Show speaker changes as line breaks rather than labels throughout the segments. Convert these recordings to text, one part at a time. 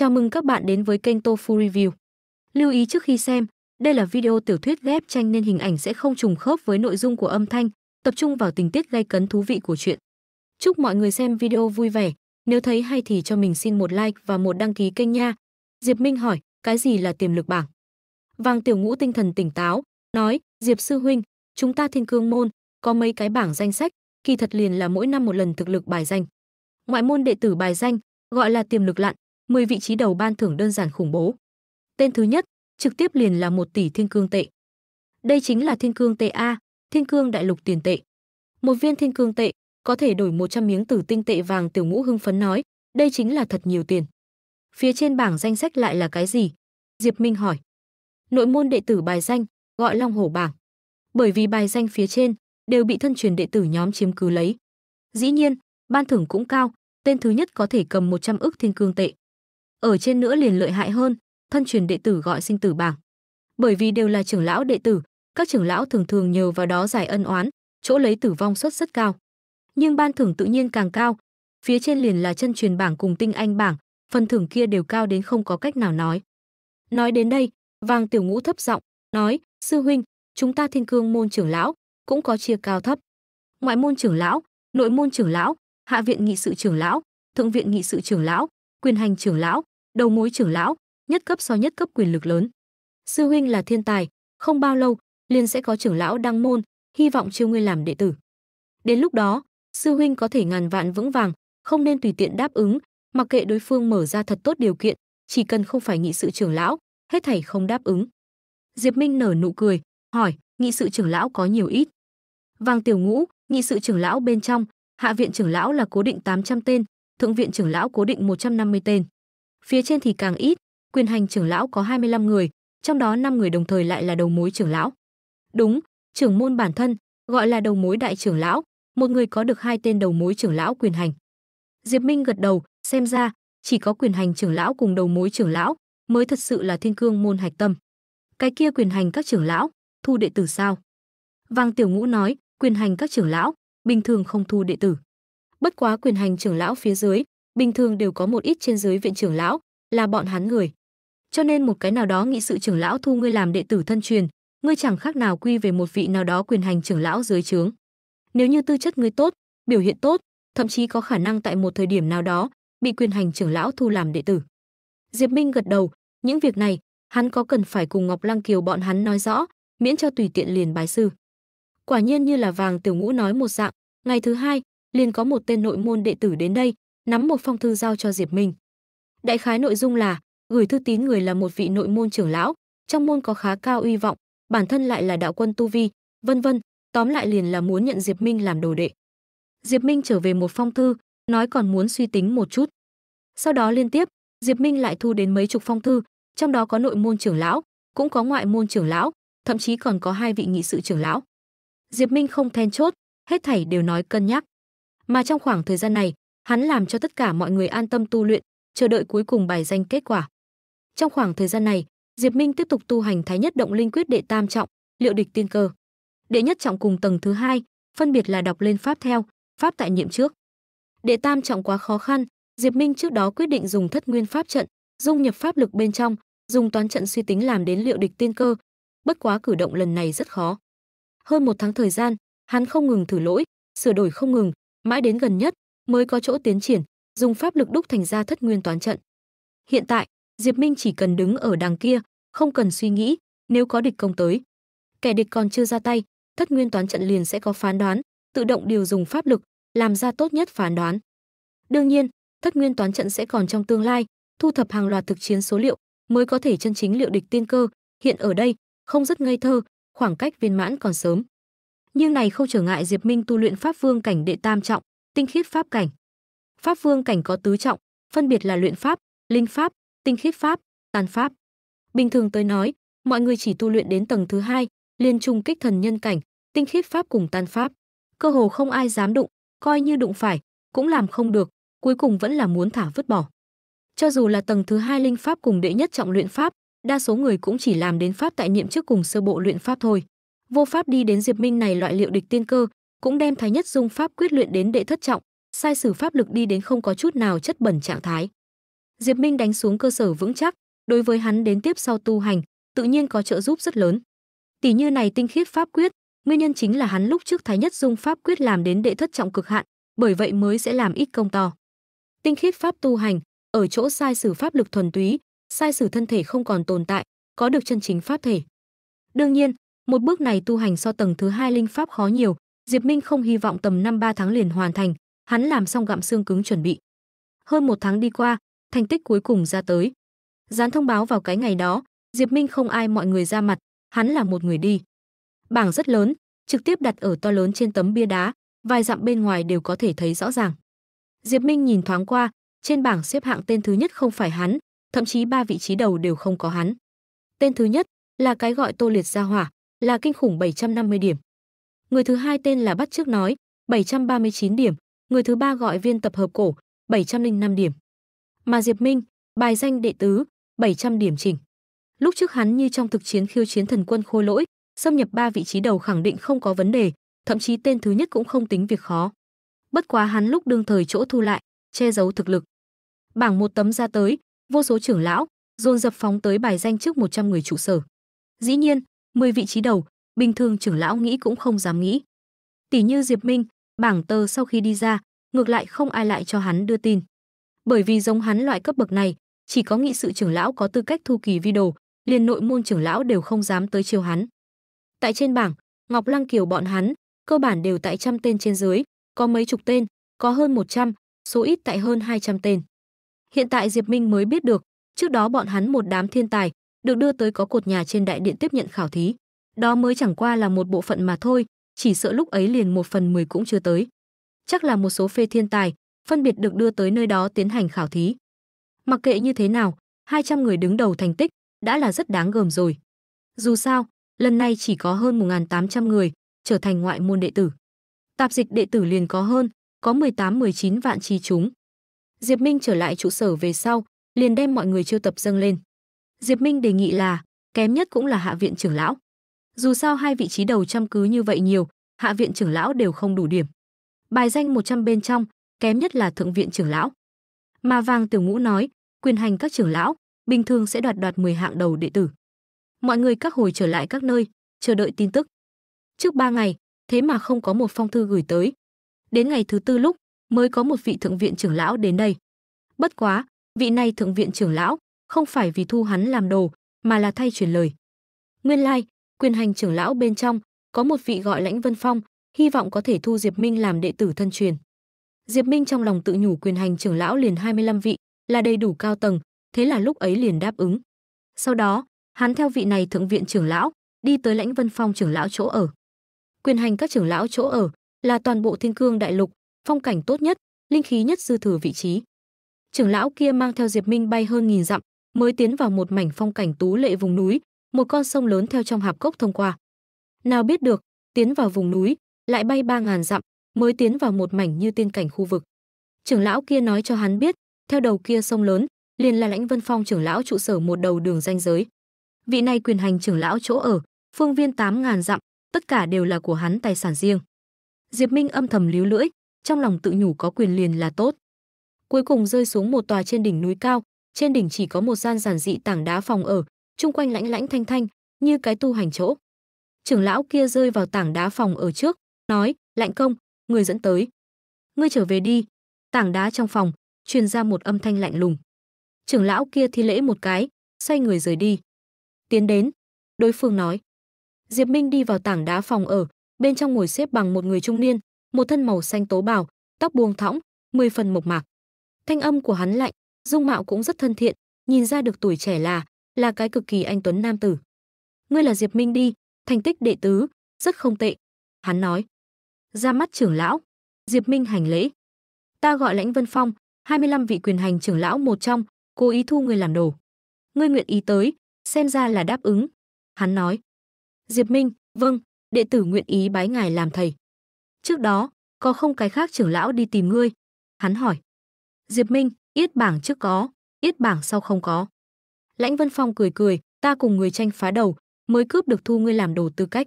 Chào mừng các bạn đến với kênh Tofu Review. Lưu ý trước khi xem, đây là video tiểu thuyết ghép tranh nên hình ảnh sẽ không trùng khớp với nội dung của âm thanh, tập trung vào tình tiết gây cấn thú vị của chuyện. Chúc mọi người xem video vui vẻ, nếu thấy hay thì cho mình xin một like và một đăng ký kênh nha. Diệp Minh hỏi, cái gì là tiềm lực bảng? Vàng Tiểu Ngũ tinh thần tỉnh táo, nói, Diệp Sư Huynh, chúng ta thiên cương môn, có mấy cái bảng danh sách, kỳ thật liền là mỗi năm một lần thực lực bài danh. Ngoại môn đệ tử bài danh, gọi là tiềm lực lặn, 10 vị trí đầu ban thưởng đơn giản khủng bố. Tên thứ nhất, trực tiếp liền là 1 tỷ thiên cương tệ. Đây chính là thiên cương tệ A, thiên cương đại lục tiền tệ. Một viên thiên cương tệ có thể đổi 100 miếng tử tinh tệ vàng tiểu ngũ hưng phấn nói, đây chính là thật nhiều tiền. Phía trên bảng danh sách lại là cái gì? Diệp Minh hỏi. Nội môn đệ tử bài danh, gọi Long Hổ bảng. Bởi vì bài danh phía trên đều bị thân truyền đệ tử nhóm chiếm cứ lấy. Dĩ nhiên, ban thưởng cũng cao, tên thứ nhất có thể cầm 100 ức thiên cương tệ ở trên nữa liền lợi hại hơn, thân truyền đệ tử gọi sinh tử bảng. Bởi vì đều là trưởng lão đệ tử, các trưởng lão thường thường nhờ vào đó giải ân oán, chỗ lấy tử vong suất rất cao. Nhưng ban thưởng tự nhiên càng cao, phía trên liền là chân truyền bảng cùng tinh anh bảng, phần thưởng kia đều cao đến không có cách nào nói. Nói đến đây, Vàng Tiểu Ngũ thấp giọng nói: "Sư huynh, chúng ta Thiên Cương môn trưởng lão cũng có chia cao thấp. Ngoại môn trưởng lão, nội môn trưởng lão, hạ viện nghị sự trưởng lão, thượng viện nghị sự trưởng lão, quyền hành trưởng lão, đầu mối trưởng lão, nhất cấp so nhất cấp quyền lực lớn. Sư huynh là thiên tài, không bao lâu liền sẽ có trưởng lão đăng môn, hy vọng chiêu ngươi làm đệ tử. Đến lúc đó, sư huynh có thể ngàn vạn vững vàng, không nên tùy tiện đáp ứng, mặc kệ đối phương mở ra thật tốt điều kiện, chỉ cần không phải nghị sự trưởng lão, hết thảy không đáp ứng. Diệp Minh nở nụ cười, hỏi, nghị sự trưởng lão có nhiều ít? Vàng Tiểu Ngũ, nghị sự trưởng lão bên trong, hạ viện trưởng lão là cố định 800 tên, thượng viện trưởng lão cố định 150 tên. Phía trên thì càng ít, quyền hành trưởng lão có 25 người, trong đó 5 người đồng thời lại là đầu mối trưởng lão. Đúng, trưởng môn bản thân, gọi là đầu mối đại trưởng lão, một người có được hai tên đầu mối trưởng lão quyền hành. Diệp Minh gật đầu, xem ra chỉ có quyền hành trưởng lão cùng đầu mối trưởng lão mới thật sự là thiên cương môn hạch tâm. Cái kia quyền hành các trưởng lão, thu đệ tử sao? Vàng Tiểu Ngũ nói, quyền hành các trưởng lão bình thường không thu đệ tử bất quá quyền hành trưởng lão phía dưới, bình thường đều có một ít trên dưới viện trưởng lão, là bọn hắn người. Cho nên một cái nào đó nghị sự trưởng lão thu ngươi làm đệ tử thân truyền, ngươi chẳng khác nào quy về một vị nào đó quyền hành trưởng lão dưới trướng. Nếu như tư chất ngươi tốt, biểu hiện tốt, thậm chí có khả năng tại một thời điểm nào đó bị quyền hành trưởng lão thu làm đệ tử. Diệp Minh gật đầu, những việc này hắn có cần phải cùng Ngọc Lăng Kiều bọn hắn nói rõ, miễn cho tùy tiện liền bái sư. Quả nhiên như là vàng tiểu ngũ nói một dạng, ngày thứ hai, liền có một tên nội môn đệ tử đến đây, nắm một phong thư giao cho Diệp Minh. Đại khái nội dung là, gửi thư tín người là một vị nội môn trưởng lão, trong môn có khá cao uy vọng, bản thân lại là đạo quân tu vi, vân vân, tóm lại liền là muốn nhận Diệp Minh làm đồ đệ. Diệp Minh trở về một phong thư, nói còn muốn suy tính một chút. Sau đó liên tiếp, Diệp Minh lại thu đến mấy chục phong thư, trong đó có nội môn trưởng lão, cũng có ngoại môn trưởng lão, thậm chí còn có hai vị nghị sự trưởng lão. Diệp Minh không then chốt, hết thảy đều nói cân nhắc mà trong khoảng thời gian này, hắn làm cho tất cả mọi người an tâm tu luyện, chờ đợi cuối cùng bài danh kết quả. Trong khoảng thời gian này, Diệp Minh tiếp tục tu hành Thái Nhất Động Linh Quyết đệ tam trọng, liệu địch tiên cơ. Đệ nhất trọng cùng tầng thứ hai, phân biệt là đọc lên pháp theo, pháp tại nhiệm trước. Đệ tam trọng quá khó khăn, Diệp Minh trước đó quyết định dùng thất nguyên pháp trận, dung nhập pháp lực bên trong, dùng toán trận suy tính làm đến liệu địch tiên cơ. Bất quá cử động lần này rất khó. Hơn một tháng thời gian, hắn không ngừng thử lỗi, sửa đổi không ngừng, mãi đến gần nhất mới có chỗ tiến triển, dùng pháp lực đúc thành ra thất nguyên toán trận. Hiện tại, Diệp Minh chỉ cần đứng ở đằng kia, không cần suy nghĩ, nếu có địch công tới, kẻ địch còn chưa ra tay, thất nguyên toán trận liền sẽ có phán đoán, tự động điều dùng pháp lực, làm ra tốt nhất phán đoán. Đương nhiên, thất nguyên toán trận sẽ còn trong tương lai, thu thập hàng loạt thực chiến số liệu mới có thể chân chính liệu địch tiên cơ, hiện ở đây không rất ngây thơ, khoảng cách viên mãn còn sớm nhưng này không trở ngại Diệp Minh tu luyện Pháp Vương cảnh đệ tam trọng, tinh khiết pháp cảnh. Pháp Vương cảnh có tứ trọng, phân biệt là luyện pháp, linh pháp, tinh khiết pháp, tàn pháp. Bình thường tới nói, mọi người chỉ tu luyện đến tầng thứ hai, liên trung kích thần nhân cảnh, tinh khiết pháp cùng tàn pháp. Cơ hồ không ai dám đụng, coi như đụng phải, cũng làm không được, cuối cùng vẫn là muốn thả vứt bỏ. Cho dù là tầng thứ hai linh pháp cùng đệ nhất trọng luyện pháp, đa số người cũng chỉ làm đến pháp tại niệm trước cùng sơ bộ luyện pháp thôi vô pháp đi đến diệp minh này loại liệu địch tiên cơ cũng đem thái nhất dung pháp quyết luyện đến đệ thất trọng sai sử pháp lực đi đến không có chút nào chất bẩn trạng thái diệp minh đánh xuống cơ sở vững chắc đối với hắn đến tiếp sau tu hành tự nhiên có trợ giúp rất lớn tỷ như này tinh khiết pháp quyết nguyên nhân chính là hắn lúc trước thái nhất dung pháp quyết làm đến đệ thất trọng cực hạn bởi vậy mới sẽ làm ít công to tinh khiết pháp tu hành ở chỗ sai sử pháp lực thuần túy sai sử thân thể không còn tồn tại có được chân chính pháp thể đương nhiên một bước này tu hành so tầng thứ hai linh pháp khó nhiều, Diệp Minh không hy vọng tầm năm ba tháng liền hoàn thành, hắn làm xong gặm xương cứng chuẩn bị. Hơn một tháng đi qua, thành tích cuối cùng ra tới. Dán thông báo vào cái ngày đó, Diệp Minh không ai mọi người ra mặt, hắn là một người đi. Bảng rất lớn, trực tiếp đặt ở to lớn trên tấm bia đá, vài dặm bên ngoài đều có thể thấy rõ ràng. Diệp Minh nhìn thoáng qua, trên bảng xếp hạng tên thứ nhất không phải hắn, thậm chí ba vị trí đầu đều không có hắn. Tên thứ nhất là cái gọi Tô Liệt Gia Hỏa, là kinh khủng 750 điểm. Người thứ hai tên là Bắt Trước nói, 739 điểm, người thứ ba gọi viên tập hợp cổ, 705 điểm. Mà Diệp Minh, bài danh đệ tứ, 700 điểm chỉnh. Lúc trước hắn như trong thực chiến khiêu chiến thần quân khôi lỗi, xâm nhập ba vị trí đầu khẳng định không có vấn đề, thậm chí tên thứ nhất cũng không tính việc khó. Bất quá hắn lúc đương thời chỗ thu lại, che giấu thực lực. Bảng một tấm ra tới, vô số trưởng lão, dồn dập phóng tới bài danh trước 100 người trụ sở. Dĩ nhiên, 10 vị trí đầu, bình thường trưởng lão nghĩ cũng không dám nghĩ. Tỷ như Diệp Minh, bảng tờ sau khi đi ra, ngược lại không ai lại cho hắn đưa tin. Bởi vì giống hắn loại cấp bậc này, chỉ có nghị sự trưởng lão có tư cách thu kỳ video, liền nội môn trưởng lão đều không dám tới chiều hắn. Tại trên bảng, Ngọc Lăng Kiều bọn hắn, cơ bản đều tại trăm tên trên dưới, có mấy chục tên, có hơn 100, số ít tại hơn 200 tên. Hiện tại Diệp Minh mới biết được, trước đó bọn hắn một đám thiên tài, được đưa tới có cột nhà trên đại điện tiếp nhận khảo thí. Đó mới chẳng qua là một bộ phận mà thôi, chỉ sợ lúc ấy liền một phần mười cũng chưa tới. Chắc là một số phê thiên tài, phân biệt được đưa tới nơi đó tiến hành khảo thí. Mặc kệ như thế nào, 200 người đứng đầu thành tích đã là rất đáng gờm rồi. Dù sao, lần này chỉ có hơn 1.800 người trở thành ngoại môn đệ tử. Tạp dịch đệ tử liền có hơn, có 18-19 vạn chi chúng. Diệp Minh trở lại trụ sở về sau, liền đem mọi người chưa tập dâng lên. Diệp Minh đề nghị là kém nhất cũng là hạ viện trưởng lão. Dù sao hai vị trí đầu chăm cứ như vậy nhiều, hạ viện trưởng lão đều không đủ điểm. Bài danh 100 bên trong, kém nhất là thượng viện trưởng lão. Mà Vàng Tiểu Ngũ nói, quyền hành các trưởng lão bình thường sẽ đoạt đoạt 10 hạng đầu đệ tử. Mọi người các hồi trở lại các nơi, chờ đợi tin tức. Trước 3 ngày, thế mà không có một phong thư gửi tới. Đến ngày thứ tư lúc mới có một vị thượng viện trưởng lão đến đây. Bất quá, vị này thượng viện trưởng lão không phải vì thu hắn làm đồ, mà là thay truyền lời. Nguyên lai, like, quyền hành trưởng lão bên trong có một vị gọi Lãnh Vân Phong, hy vọng có thể thu Diệp Minh làm đệ tử thân truyền. Diệp Minh trong lòng tự nhủ quyền hành trưởng lão liền 25 vị, là đầy đủ cao tầng, thế là lúc ấy liền đáp ứng. Sau đó, hắn theo vị này thượng viện trưởng lão, đi tới Lãnh Vân Phong trưởng lão chỗ ở. Quyền hành các trưởng lão chỗ ở là toàn bộ Thiên Cương đại lục, phong cảnh tốt nhất, linh khí nhất dư thừa vị trí. Trưởng lão kia mang theo Diệp Minh bay hơn nghìn dặm, mới tiến vào một mảnh phong cảnh tú lệ vùng núi, một con sông lớn theo trong hạp cốc thông qua. Nào biết được, tiến vào vùng núi, lại bay ba ngàn dặm, mới tiến vào một mảnh như tiên cảnh khu vực. Trưởng lão kia nói cho hắn biết, theo đầu kia sông lớn, liền là Lãnh Vân Phong trưởng lão trụ sở một đầu đường ranh giới. Vị này quyền hành trưởng lão chỗ ở, phương viên tám ngàn dặm, tất cả đều là của hắn tài sản riêng. Diệp Minh âm thầm líu lưỡi, trong lòng tự nhủ có quyền liền là tốt. Cuối cùng rơi xuống một tòa trên đỉnh núi cao, trên đỉnh chỉ có một gian giản dị tảng đá phòng ở, chung quanh lãnh lãnh thanh thanh, như cái tu hành chỗ. Trưởng lão kia rơi vào tảng đá phòng ở trước, nói, lạnh công, người dẫn tới. Ngươi trở về đi. Tảng đá trong phòng, truyền ra một âm thanh lạnh lùng. Trưởng lão kia thi lễ một cái, xoay người rời đi. Tiến đến, đối phương nói. Diệp Minh đi vào tảng đá phòng ở, bên trong ngồi xếp bằng một người trung niên, một thân màu xanh tố bào, tóc buông thõng, mười phần mộc mạc. Thanh âm của hắn lạnh, dung mạo cũng rất thân thiện, nhìn ra được tuổi trẻ là là cái cực kỳ anh tuấn nam tử. Ngươi là Diệp Minh đi, thành tích đệ tứ, rất không tệ." Hắn nói. Ra mắt trưởng lão, Diệp Minh hành lễ. "Ta gọi Lãnh Vân Phong, 25 vị quyền hành trưởng lão một trong, cố ý thu người làm đồ. Ngươi nguyện ý tới, xem ra là đáp ứng." Hắn nói. Diệp Minh, vâng, đệ tử nguyện ý bái ngài làm thầy. Trước đó, có không cái khác trưởng lão đi tìm ngươi? Hắn hỏi. Diệp Minh, yết bảng trước có, yết bảng sau không có. Lãnh Vân Phong cười cười, ta cùng người tranh phá đầu, mới cướp được thu ngươi làm đồ tư cách.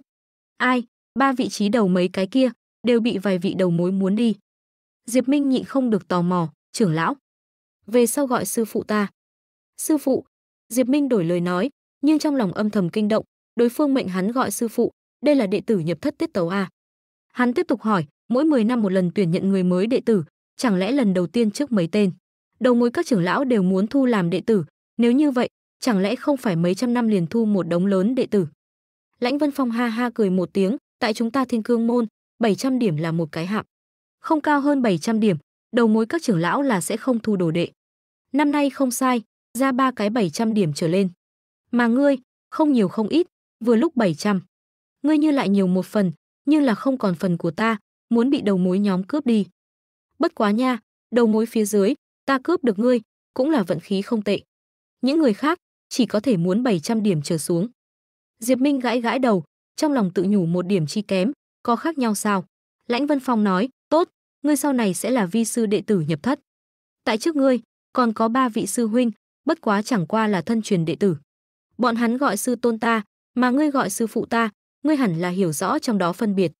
Ai, ba vị trí đầu mấy cái kia, đều bị vài vị đầu mối muốn đi. Diệp Minh nhịn không được tò mò, trưởng lão. Về sau gọi sư phụ ta. Sư phụ, Diệp Minh đổi lời nói, nhưng trong lòng âm thầm kinh động, đối phương mệnh hắn gọi sư phụ, đây là đệ tử nhập thất tiết tấu à. Hắn tiếp tục hỏi, mỗi 10 năm một lần tuyển nhận người mới đệ tử, chẳng lẽ lần đầu tiên trước mấy tên đầu mối các trưởng lão đều muốn thu làm đệ tử, nếu như vậy, chẳng lẽ không phải mấy trăm năm liền thu một đống lớn đệ tử. Lãnh Vân Phong ha ha cười một tiếng, tại chúng ta Thiên Cương môn, 700 điểm là một cái hạng, Không cao hơn 700 điểm, đầu mối các trưởng lão là sẽ không thu đồ đệ. Năm nay không sai, ra ba cái 700 điểm trở lên. Mà ngươi, không nhiều không ít, vừa lúc 700. Ngươi như lại nhiều một phần, nhưng là không còn phần của ta, muốn bị đầu mối nhóm cướp đi. Bất quá nha, đầu mối phía dưới, ta cướp được ngươi, cũng là vận khí không tệ. Những người khác chỉ có thể muốn 700 điểm trở xuống. Diệp Minh gãi gãi đầu, trong lòng tự nhủ một điểm chi kém, có khác nhau sao? Lãnh Vân Phong nói, tốt, ngươi sau này sẽ là vi sư đệ tử nhập thất. Tại trước ngươi, còn có ba vị sư huynh, bất quá chẳng qua là thân truyền đệ tử. Bọn hắn gọi sư tôn ta, mà ngươi gọi sư phụ ta, ngươi hẳn là hiểu rõ trong đó phân biệt.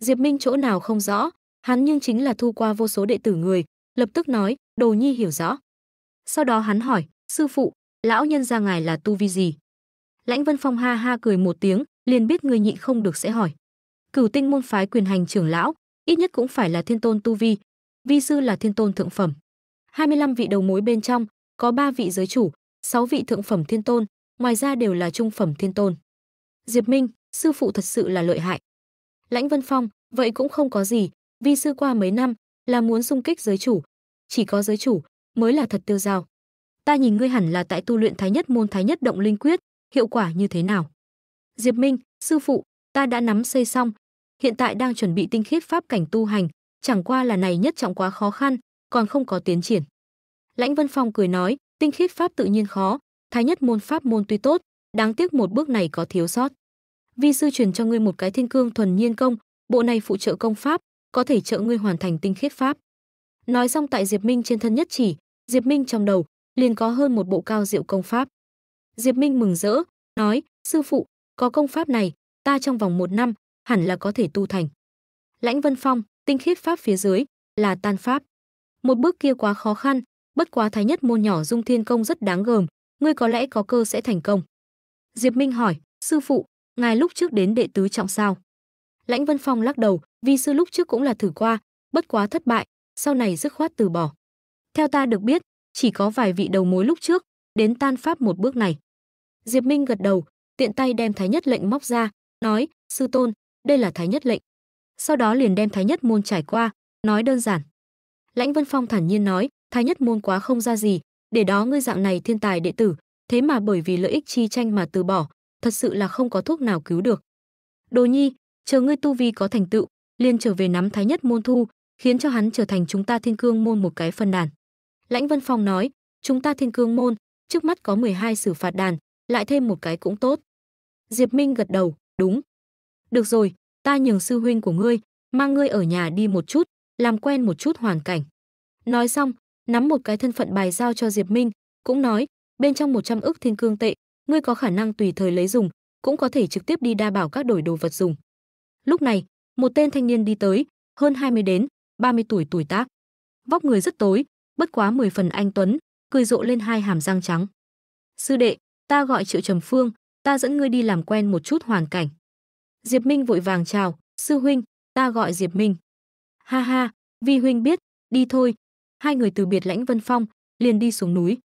Diệp Minh chỗ nào không rõ, hắn nhưng chính là thu qua vô số đệ tử người, lập tức nói, Đồ Nhi hiểu rõ. Sau đó hắn hỏi, sư phụ, lão nhân gia ngài là tu vi gì? Lãnh Vân Phong ha ha cười một tiếng, liền biết người nhịn không được sẽ hỏi. Cửu tinh môn phái quyền hành trưởng lão, ít nhất cũng phải là thiên tôn tu vi, vi sư là thiên tôn thượng phẩm. 25 vị đầu mối bên trong, có 3 vị giới chủ, 6 vị thượng phẩm thiên tôn, ngoài ra đều là trung phẩm thiên tôn. Diệp Minh, sư phụ thật sự là lợi hại. Lãnh Vân Phong, vậy cũng không có gì, vi sư qua mấy năm là muốn xung kích giới chủ, chỉ có giới chủ mới là thật tiêu dao. Ta nhìn ngươi hẳn là tại tu luyện Thái Nhất môn Thái Nhất động linh quyết, hiệu quả như thế nào? Diệp Minh, sư phụ, ta đã nắm xây xong, hiện tại đang chuẩn bị tinh khiết pháp cảnh tu hành, chẳng qua là này nhất trọng quá khó khăn, còn không có tiến triển. Lãnh Vân Phong cười nói, tinh khiết pháp tự nhiên khó, Thái Nhất môn pháp môn tuy tốt, đáng tiếc một bước này có thiếu sót. Vi sư truyền cho ngươi một cái thiên cương thuần nhiên công, bộ này phụ trợ công pháp, có thể trợ ngươi hoàn thành tinh khiết pháp. Nói xong tại Diệp Minh trên thân nhất chỉ, Diệp Minh trong đầu liền có hơn một bộ cao diệu công pháp. Diệp Minh mừng rỡ, nói, sư phụ, có công pháp này, ta trong vòng một năm, hẳn là có thể tu thành. Lãnh Vân Phong, tinh khiết pháp phía dưới, là tan pháp. Một bước kia quá khó khăn, bất quá thái nhất môn nhỏ dung thiên công rất đáng gờm, ngươi có lẽ có cơ sẽ thành công. Diệp Minh hỏi, sư phụ, ngài lúc trước đến đệ tứ trọng sao? Lãnh Vân Phong lắc đầu, vì sư lúc trước cũng là thử qua, bất quá thất bại, sau này dứt khoát từ bỏ. Theo ta được biết, chỉ có vài vị đầu mối lúc trước, đến tan pháp một bước này. Diệp Minh gật đầu, tiện tay đem thái nhất lệnh móc ra, nói, sư tôn, đây là thái nhất lệnh. Sau đó liền đem thái nhất môn trải qua, nói đơn giản. Lãnh Vân Phong thản nhiên nói, thái nhất môn quá không ra gì, để đó ngươi dạng này thiên tài đệ tử, thế mà bởi vì lợi ích chi tranh mà từ bỏ, thật sự là không có thuốc nào cứu được. Đồ nhi, chờ ngươi tu vi có thành tựu, liền trở về nắm thái nhất môn thu, khiến cho hắn trở thành chúng ta Thiên Cương môn một cái phân đàn. Lãnh Vân Phong nói, chúng ta Thiên Cương môn, trước mắt có 12 xử phạt đàn, lại thêm một cái cũng tốt. Diệp Minh gật đầu, đúng. Được rồi, ta nhường sư huynh của ngươi, mang ngươi ở nhà đi một chút, làm quen một chút hoàn cảnh. Nói xong, nắm một cái thân phận bài giao cho Diệp Minh, cũng nói, bên trong 100 ức thiên cương tệ, ngươi có khả năng tùy thời lấy dùng, cũng có thể trực tiếp đi đa bảo các đổi đồ vật dùng. Lúc này, một tên thanh niên đi tới, hơn 20 đến, 30 tuổi tuổi tác. Vóc người rất tối, bất quá 10 phần anh tuấn, cười rộ lên hai hàm răng trắng. "Sư đệ, ta gọi Triệu Trầm Phương, ta dẫn ngươi đi làm quen một chút hoàn cảnh." Diệp Minh vội vàng chào, "Sư huynh, ta gọi Diệp Minh." "Ha ha, vi huynh biết, đi thôi." Hai người từ biệt Lãnh Vân Phong, liền đi xuống núi.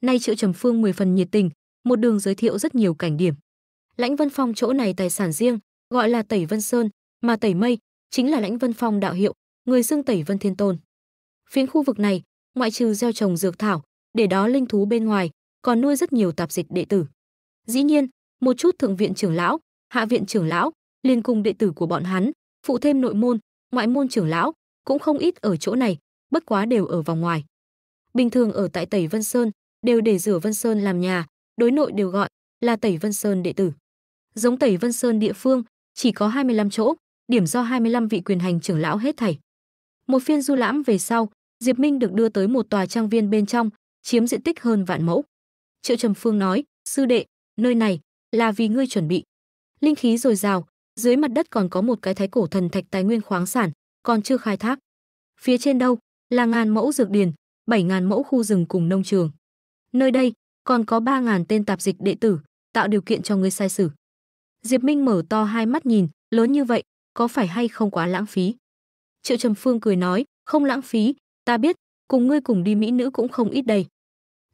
Nay Triệu Trầm Phương mười phần nhiệt tình, một đường giới thiệu rất nhiều cảnh điểm. Lãnh Vân Phong chỗ này tài sản riêng, gọi là Tẩy Vân Sơn, mà Tẩy Mây chính là Lãnh Vân Phong đạo hiệu, người xưng tẩy Vân Thiên Tôn. Phiến khu vực này, ngoại trừ gieo trồng dược thảo, để đó linh thú bên ngoài, còn nuôi rất nhiều tạp dịch đệ tử. Dĩ nhiên, một chút thượng viện trưởng lão, hạ viện trưởng lão, liên cùng đệ tử của bọn hắn, phụ thêm nội môn, ngoại môn trưởng lão, cũng không ít ở chỗ này, bất quá đều ở vòng ngoài. Bình thường ở tại Tẩy Vân Sơn, đều để rửa Vân Sơn làm nhà, đối nội đều gọi là Tẩy Vân Sơn đệ tử. Giống Tẩy Vân Sơn địa phương, chỉ có 25 chỗ, điểm do 25 vị quyền hành trưởng lão hết thảy. Một phiên du lãm về sau, Diệp Minh được đưa tới một tòa trang viên bên trong, chiếm diện tích hơn vạn mẫu. Triệu Trầm Phương nói, sư đệ, nơi này là vì ngươi chuẩn bị. Linh khí dồi dào, dưới mặt đất còn có một cái thái cổ thần thạch tài nguyên khoáng sản, còn chưa khai thác. Phía trên đâu là ngàn mẫu dược điền, bảy ngàn mẫu khu rừng cùng nông trường. Nơi đây còn có ba ngàn tên tạp dịch đệ tử, tạo điều kiện cho ngươi sai sử. Diệp Minh mở to hai mắt nhìn, lớn như vậy, có phải hay không quá lãng phí? Triệu Trầm Phương cười nói, không lãng phí, ta biết, cùng ngươi cùng đi mỹ nữ cũng không ít đầy.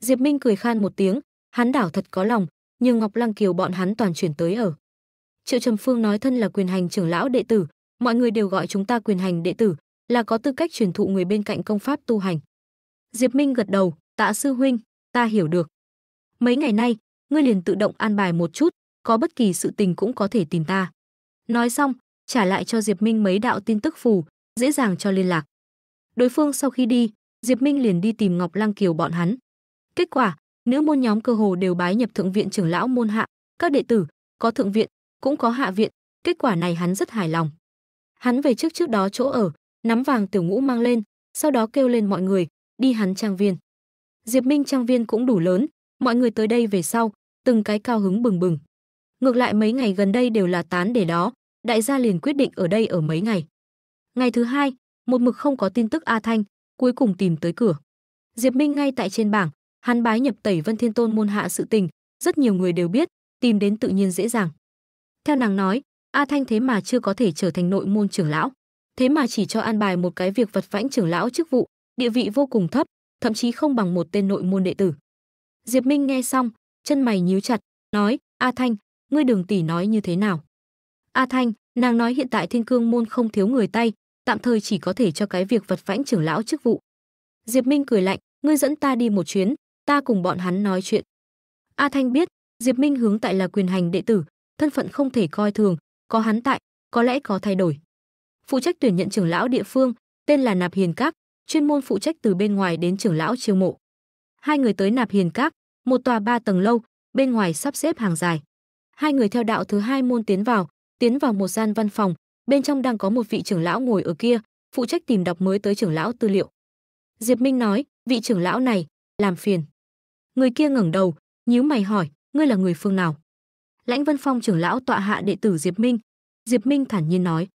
Diệp Minh cười khan một tiếng, hắn đảo thật có lòng, nhưng Ngọc Lăng Kiều bọn hắn toàn chuyển tới ở. Triệu Trầm Phương nói thân là quyền hành trưởng lão đệ tử, mọi người đều gọi chúng ta quyền hành đệ tử, là có tư cách truyền thụ người bên cạnh công pháp tu hành. Diệp Minh gật đầu, tạ sư huynh, ta hiểu được. Mấy ngày nay, ngươi liền tự động an bài một chút, có bất kỳ sự tình cũng có thể tìm ta. Nói xong, trả lại cho Diệp Minh mấy đạo tin tức phù, dễ dàng cho liên lạc. Đối phương sau khi đi, Diệp Minh liền đi tìm Ngọc Lăng Kiều bọn hắn. Kết quả, nữ môn nhóm cơ hồ đều bái nhập thượng viện trưởng lão môn hạ, các đệ tử có thượng viện, cũng có hạ viện, kết quả này hắn rất hài lòng. Hắn về trước trước đó chỗ ở, nắm vàng tiểu ngũ mang lên, sau đó kêu lên mọi người, đi hắn trang viên. Diệp Minh trang viên cũng đủ lớn, mọi người tới đây về sau, từng cái cao hứng bừng bừng. Ngược lại mấy ngày gần đây đều là tán để đó, đại gia liền quyết định ở đây ở mấy ngày. Ngày thứ hai, một mực không có tin tức A Thanh, cuối cùng tìm tới cửa. Diệp Minh ngay tại trên bảng, hắn bái nhập Tẩy Vân Thiên Tôn môn hạ sự tình, rất nhiều người đều biết, tìm đến tự nhiên dễ dàng. Theo nàng nói, A Thanh thế mà chưa có thể trở thành nội môn trưởng lão, thế mà chỉ cho an bài một cái việc vật vãnh trưởng lão chức vụ, địa vị vô cùng thấp, thậm chí không bằng một tên nội môn đệ tử. Diệp Minh nghe xong, chân mày nhíu chặt, nói: "A Thanh, ngươi đường tỷ nói như thế nào?" "A Thanh, Nàng nói hiện tại Thiên Cương môn không thiếu người tay, tạm thời chỉ có thể cho cái việc vật vãnh trưởng lão chức vụ. Diệp Minh cười lạnh, ngươi dẫn ta đi một chuyến, ta cùng bọn hắn nói chuyện. A Thanh biết, Diệp Minh hướng tại là quyền hành đệ tử, thân phận không thể coi thường, có hắn tại, có lẽ có thay đổi. Phụ trách tuyển nhận trưởng lão địa phương, tên là Nạp Hiền Các, chuyên môn phụ trách từ bên ngoài đến trưởng lão chiêu mộ. Hai người tới Nạp Hiền Các, một tòa ba tầng lâu, bên ngoài sắp xếp hàng dài. Hai người theo đạo thứ hai môn tiến vào, tiến vào một gian văn phòng, bên trong đang có một vị trưởng lão ngồi ở kia, phụ trách tìm đọc mới tới trưởng lão tư liệu. Diệp Minh nói, vị trưởng lão này, làm phiền. Người kia ngẩng đầu, nhíu mày hỏi, ngươi là người phương nào? Lãnh Văn Phong trưởng lão tọa hạ đệ tử Diệp Minh. Diệp Minh thản nhiên nói.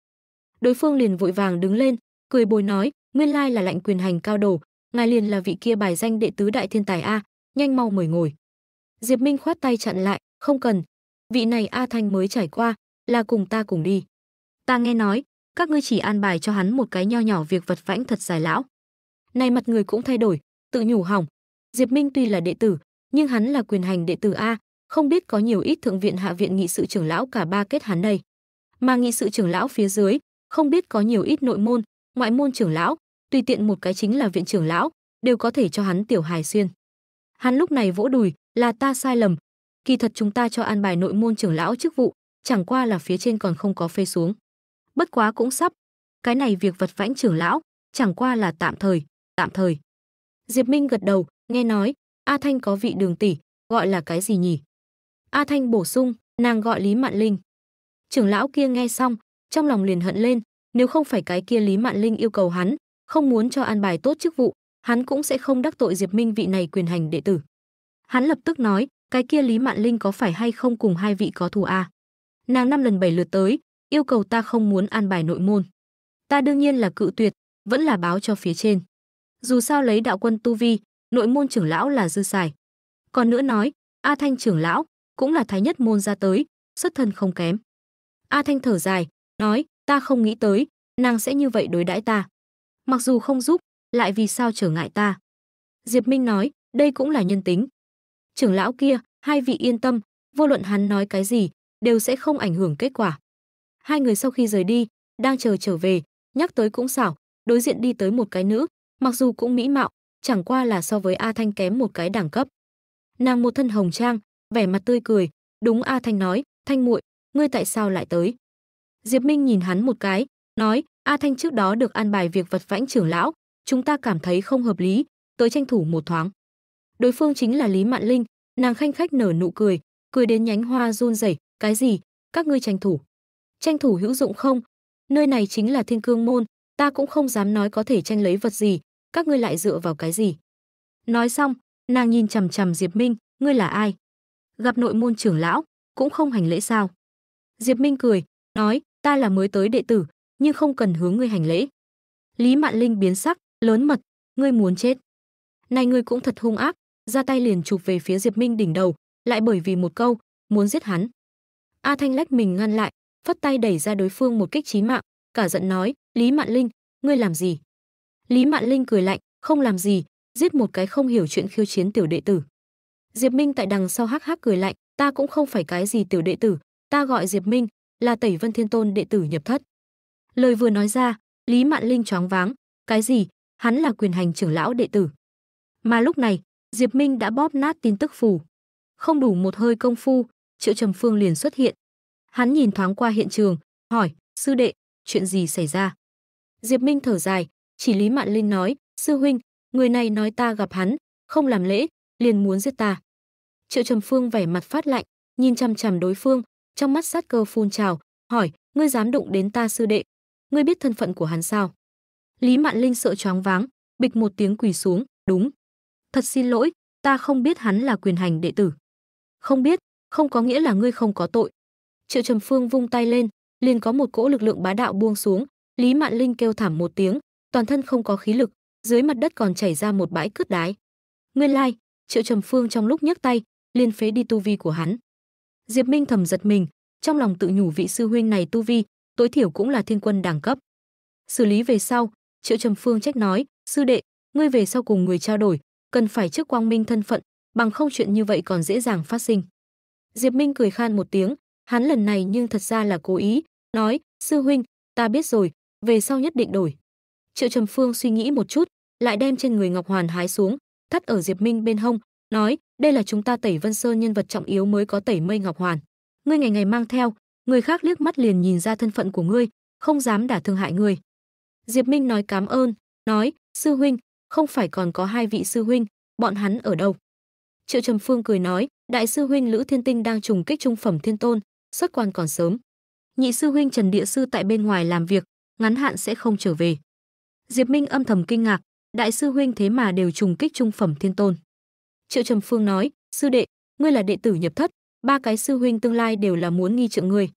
Đối phương liền vội vàng đứng lên, cười bồi nói, nguyên lai là lãnh quyền hành cao đồ, ngài liền là vị kia bài danh đệ tứ đại thiên tài a, nhanh mau mời ngồi. Diệp Minh khoát tay chặn lại, không cần, vị này A Thanh mới trải qua, là cùng ta cùng đi. Ta nghe nói, các ngươi chỉ an bài cho hắn một cái nho nhỏ việc vật vãnh thật dài lão. Này mặt người cũng thay đổi, tự nhủ hỏng. Diệp Minh tuy là đệ tử, nhưng hắn là quyền hành đệ tử A, không biết có nhiều ít thượng viện hạ viện nghị sự trưởng lão cả ba kết hắn đây. Mà nghị sự trưởng lão phía dưới, không biết có nhiều ít nội môn, ngoại môn trưởng lão, tùy tiện một cái chính là viện trưởng lão, đều có thể cho hắn tiểu hài xuyên. Hắn lúc này vỗ đùi, là ta sai lầm. Kỳ thật chúng ta cho an bài nội môn trưởng lão chức vụ, chẳng qua là phía trên còn không có phê xuống. Bất quá cũng sắp, cái này việc vật vãnh trưởng lão, chẳng qua là tạm thời, tạm thời. Diệp Minh gật đầu, nghe nói, A Thanh có vị đường tỷ, gọi là cái gì nhỉ? A Thanh bổ sung, nàng gọi Lý Mạn Linh. Trưởng lão kia nghe xong, trong lòng liền hận lên, nếu không phải cái kia Lý Mạn Linh yêu cầu hắn, không muốn cho an bài tốt chức vụ, hắn cũng sẽ không đắc tội Diệp Minh vị này quyền hành đệ tử. Hắn lập tức nói, cái kia Lý Mạn Linh có phải hay không cùng hai vị có thù à? nàng năm lần bảy lượt tới, yêu cầu ta không muốn an bài nội môn. Ta đương nhiên là cự tuyệt, vẫn là báo cho phía trên. Dù sao lấy đạo quân tu vi, nội môn trưởng lão là dư xài. Còn nữa nói, A Thanh trưởng lão cũng là thái nhất môn ra tới, xuất thân không kém. A Thanh thở dài, nói, ta không nghĩ tới, nàng sẽ như vậy đối đãi ta. Mặc dù không giúp, lại vì sao trở ngại ta? Diệp Minh nói, đây cũng là nhân tính. Trưởng lão kia, hai vị yên tâm, vô luận hắn nói cái gì, đều sẽ không ảnh hưởng kết quả. Hai người sau khi rời đi, đang chờ trở về, nhắc tới cũng xảo, đối diện đi tới một cái nữ, mặc dù cũng mỹ mạo, chẳng qua là so với A Thanh kém một cái đẳng cấp. Nàng một thân hồng trang, vẻ mặt tươi cười, đúng A Thanh nói, "Thanh muội, ngươi tại sao lại tới?" Diệp Minh nhìn hắn một cái, nói, "A Thanh trước đó được an bài việc vật vãnh trưởng lão, chúng ta cảm thấy không hợp lý, tới tranh thủ một thoáng." Đối phương chính là Lý Mạn Linh, nàng khanh khách nở nụ cười, cười đến nhánh hoa run rẩy, cái gì? Các ngươi tranh thủ? Tranh thủ hữu dụng không? Nơi này chính là Thiên Cương môn, ta cũng không dám nói có thể tranh lấy vật gì, các ngươi lại dựa vào cái gì? Nói xong, nàng nhìn chằm chằm Diệp Minh, ngươi là ai? Gặp nội môn trưởng lão, cũng không hành lễ sao? Diệp Minh cười, nói, ta là mới tới đệ tử, nhưng không cần hướng ngươi hành lễ. Lý Mạn Linh biến sắc, lớn mật, ngươi muốn chết. Này ngươi cũng thật hung ác, ra tay liền chụp về phía Diệp Minh đỉnh đầu, lại bởi vì một câu, muốn giết hắn. A Thanh lách mình ngăn lại, phất tay đẩy ra đối phương một kích chí mạng, cả giận nói, "Lý Mạn Linh, ngươi làm gì?" Lý Mạn Linh cười lạnh, "Không làm gì, giết một cái không hiểu chuyện khiêu chiến tiểu đệ tử." Diệp Minh tại đằng sau hắc hắc cười lạnh, "Ta cũng không phải cái gì tiểu đệ tử, ta gọi Diệp Minh, là Tẩy Vân Thiên Tôn đệ tử nhập thất." Lời vừa nói ra, Lý Mạn Linh choáng váng, "Cái gì? Hắn là quyền hành trưởng lão đệ tử?" Mà lúc này, Diệp Minh đã bóp nát tin tức phù. Không đủ một hơi công phu, Triệu Trầm Phương liền xuất hiện. Hắn nhìn thoáng qua hiện trường, hỏi, sư đệ, chuyện gì xảy ra? Diệp Minh thở dài, chỉ Lý Mạn Linh nói, sư huynh, người này nói ta gặp hắn, không làm lễ, liền muốn giết ta. Triệu Trầm Phương vẻ mặt phát lạnh, nhìn chằm chằm đối phương, trong mắt sát cơ phun trào, hỏi, ngươi dám đụng đến ta sư đệ, ngươi biết thân phận của hắn sao? Lý Mạn Linh sợ choáng váng, bịch một tiếng quỳ xuống, đúng. Thật xin lỗi, ta không biết hắn là quyền hành đệ tử. Không biết, không có nghĩa là ngươi không có tội. Triệu Trầm Phương vung tay lên, liền có một cỗ lực lượng bá đạo buông xuống, Lý Mạn Linh kêu thảm một tiếng, toàn thân không có khí lực, dưới mặt đất còn chảy ra một bãi cướp đái. Nguyên lai, like, Triệu Trầm Phương trong lúc nhấc tay, liền phế đi tu vi của hắn. Diệp Minh thầm giật mình, trong lòng tự nhủ vị sư huynh này tu vi, tối thiểu cũng là thiên quân đẳng cấp. Xử lý về sau, Triệu Trầm Phương trách nói, sư đệ, ngươi về sau cùng người trao đổi, cần phải trước quang minh thân phận, bằng không chuyện như vậy còn dễ dàng phát sinh. Diệp Minh cười khan một tiếng, hắn lần này nhưng thật ra là cố ý, nói, sư huynh, ta biết rồi, về sau nhất định đổi. Triệu Trầm Phương suy nghĩ một chút, lại đem trên người Ngọc Hoàn hái xuống, thắt ở Diệp Minh bên hông, nói, đây là chúng ta tẩy Vân Sơn nhân vật trọng yếu mới có tẩy mây Ngọc Hoàn. Ngươi ngày ngày mang theo, người khác liếc mắt liền nhìn ra thân phận của ngươi, không dám đả thương hại ngươi. Diệp Minh nói cảm ơn, nói, sư huynh, không phải còn có hai vị sư huynh, bọn hắn ở đâu? Triệu Trầm Phương cười nói, đại sư huynh Lữ Thiên Tinh đang trùng kích trung phẩm thiên tôn, xuất quan còn sớm. Nhị sư huynh Trần Địa sư tại bên ngoài làm việc, ngắn hạn sẽ không trở về. Diệp Minh âm thầm kinh ngạc, đại sư huynh thế mà đều trùng kích trung phẩm thiên tôn. Triệu Trầm Phương nói, sư đệ, ngươi là đệ tử nhập thất, ba cái sư huynh tương lai đều là muốn nghi trượng ngươi.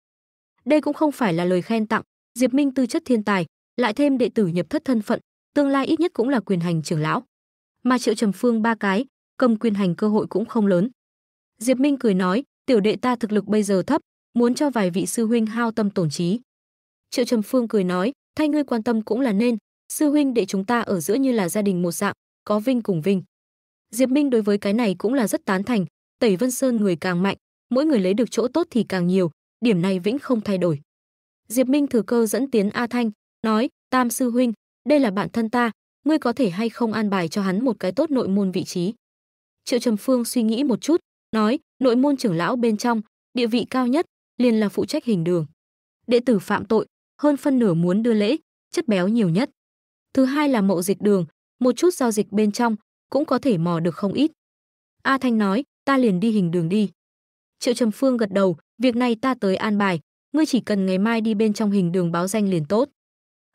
Đây cũng không phải là lời khen tặng, Diệp Minh tư chất thiên tài, lại thêm đệ tử nhập thất thân phận, tương lai ít nhất cũng là quyền hành trưởng lão. Mà Triệu Trầm Phương ba cái, cầm quyền hành cơ hội cũng không lớn. Diệp Minh cười nói, tiểu đệ ta thực lực bây giờ thấp, muốn cho vài vị sư huynh hao tâm tổn trí. Triệu Trầm Phương cười nói, thay ngươi quan tâm cũng là nên, sư huynh đệ chúng ta ở giữa như là gia đình một dạng, có vinh cùng vinh. Diệp Minh đối với cái này cũng là rất tán thành, Tẩy Vân Sơn người càng mạnh, mỗi người lấy được chỗ tốt thì càng nhiều, điểm này vĩnh không thay đổi. Diệp Minh thừa cơ dẫn tiến A Thanh, nói, Tam Sư Huynh, đây là bạn thân ta, ngươi có thể hay không an bài cho hắn một cái tốt nội môn vị trí. Triệu Trầm Phương suy nghĩ một chút, nói, nội môn trưởng lão bên trong, địa vị cao nhất liền là phụ trách hình đường. Đệ tử phạm tội, hơn phân nửa muốn đưa lễ, chất béo nhiều nhất. Thứ hai là mậu dịch đường, một chút giao dịch bên trong cũng có thể mò được không ít. A Thanh nói, ta liền đi hình đường đi. Triệu Trầm Phương gật đầu, việc này ta tới an bài, ngươi chỉ cần ngày mai đi bên trong hình đường báo danh liền tốt.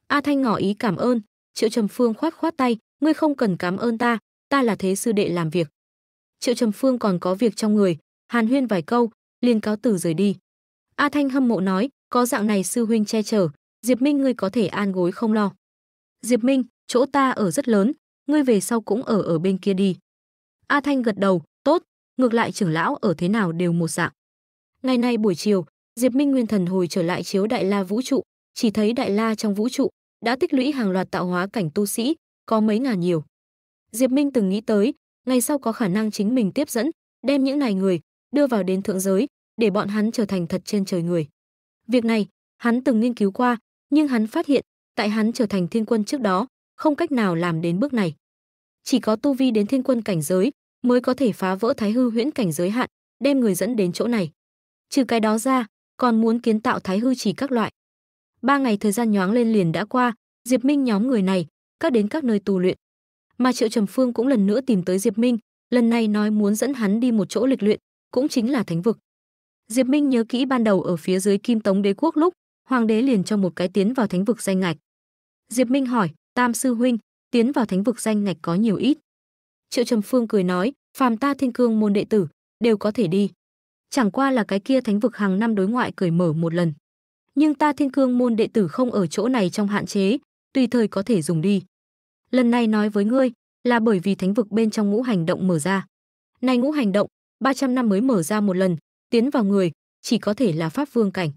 A Thanh ngỏ ý cảm ơn, Triệu Trầm Phương khoát khoát tay, ngươi không cần cảm ơn ta, ta là thế sư đệ làm việc. Triệu Trầm Phương còn có việc trong người, Hàn Huyên vài câu, liền cáo từ rời đi. A Thanh hâm mộ nói, có dạng này sư huynh che chở, Diệp Minh ngươi có thể an gối không lo. Diệp Minh, chỗ ta ở rất lớn, ngươi về sau cũng ở ở bên kia đi. A Thanh gật đầu, tốt, ngược lại trưởng lão ở thế nào đều một dạng. Ngày nay buổi chiều, Diệp Minh Nguyên Thần hồi trở lại chiếu Đại La vũ trụ, chỉ thấy Đại La trong vũ trụ đã tích lũy hàng loạt tạo hóa cảnh tu sĩ, có mấy ngàn nhiều. Diệp Minh từng nghĩ tới, ngày sau có khả năng chính mình tiếp dẫn, đem những này người đưa vào đến thượng giới, để bọn hắn trở thành thật trên trời người. Việc này, hắn từng nghiên cứu qua, nhưng hắn phát hiện, tại hắn trở thành thiên quân trước đó, không cách nào làm đến bước này. Chỉ có tu vi đến thiên quân cảnh giới mới có thể phá vỡ thái hư huyễn cảnh giới hạn, đem người dẫn đến chỗ này. Trừ cái đó ra, còn muốn kiến tạo thái hư chỉ các loại. Ba ngày thời gian nhoáng lên liền đã qua, Diệp Minh nhóm người này, các đến các nơi tu luyện mà Triệu Trầm Phương cũng lần nữa tìm tới Diệp Minh, lần này nói muốn dẫn hắn đi một chỗ lịch luyện, cũng chính là thánh vực. Diệp Minh nhớ kỹ ban đầu ở phía dưới Kim Tống Đế quốc lúc, hoàng đế liền cho một cái tiến vào thánh vực danh ngạch. Diệp Minh hỏi, "Tam sư huynh, tiến vào thánh vực danh ngạch có nhiều ít?" Triệu Trầm Phương cười nói, "Phàm ta Thiên Cương môn đệ tử đều có thể đi. Chẳng qua là cái kia thánh vực hàng năm đối ngoại cởi mở một lần. Nhưng ta Thiên Cương môn đệ tử không ở chỗ này trong hạn chế, tùy thời có thể dùng đi." lần này nói với ngươi là bởi vì thánh vực bên trong ngũ hành động mở ra. Này ngũ hành động, 300 năm mới mở ra một lần, tiến vào người, chỉ có thể là pháp vương cảnh.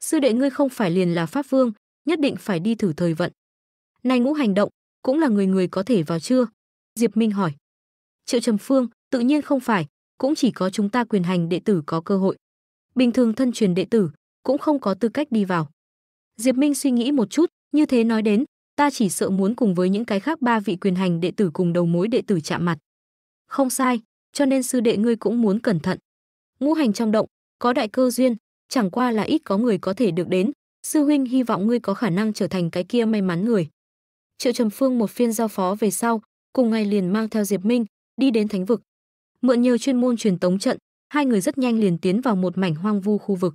Sư đệ ngươi không phải liền là pháp vương, nhất định phải đi thử thời vận. Này ngũ hành động, cũng là người người có thể vào chưa? Diệp Minh hỏi. Triệu Trầm Phương, tự nhiên không phải, cũng chỉ có chúng ta quyền hành đệ tử có cơ hội. Bình thường thân truyền đệ tử, cũng không có tư cách đi vào. Diệp Minh suy nghĩ một chút, như thế nói đến, ta chỉ sợ muốn cùng với những cái khác ba vị quyền hành đệ tử cùng đầu mối đệ tử chạm mặt. Không sai, cho nên sư đệ ngươi cũng muốn cẩn thận. Ngũ hành trong động, có đại cơ duyên, chẳng qua là ít có người có thể được đến, sư huynh hy vọng ngươi có khả năng trở thành cái kia may mắn người. Triệu Trầm Phương một phiên giao phó về sau, cùng ngày liền mang theo Diệp Minh, đi đến thánh vực. Mượn nhờ chuyên môn truyền tống trận, hai người rất nhanh liền tiến vào một mảnh hoang vu khu vực.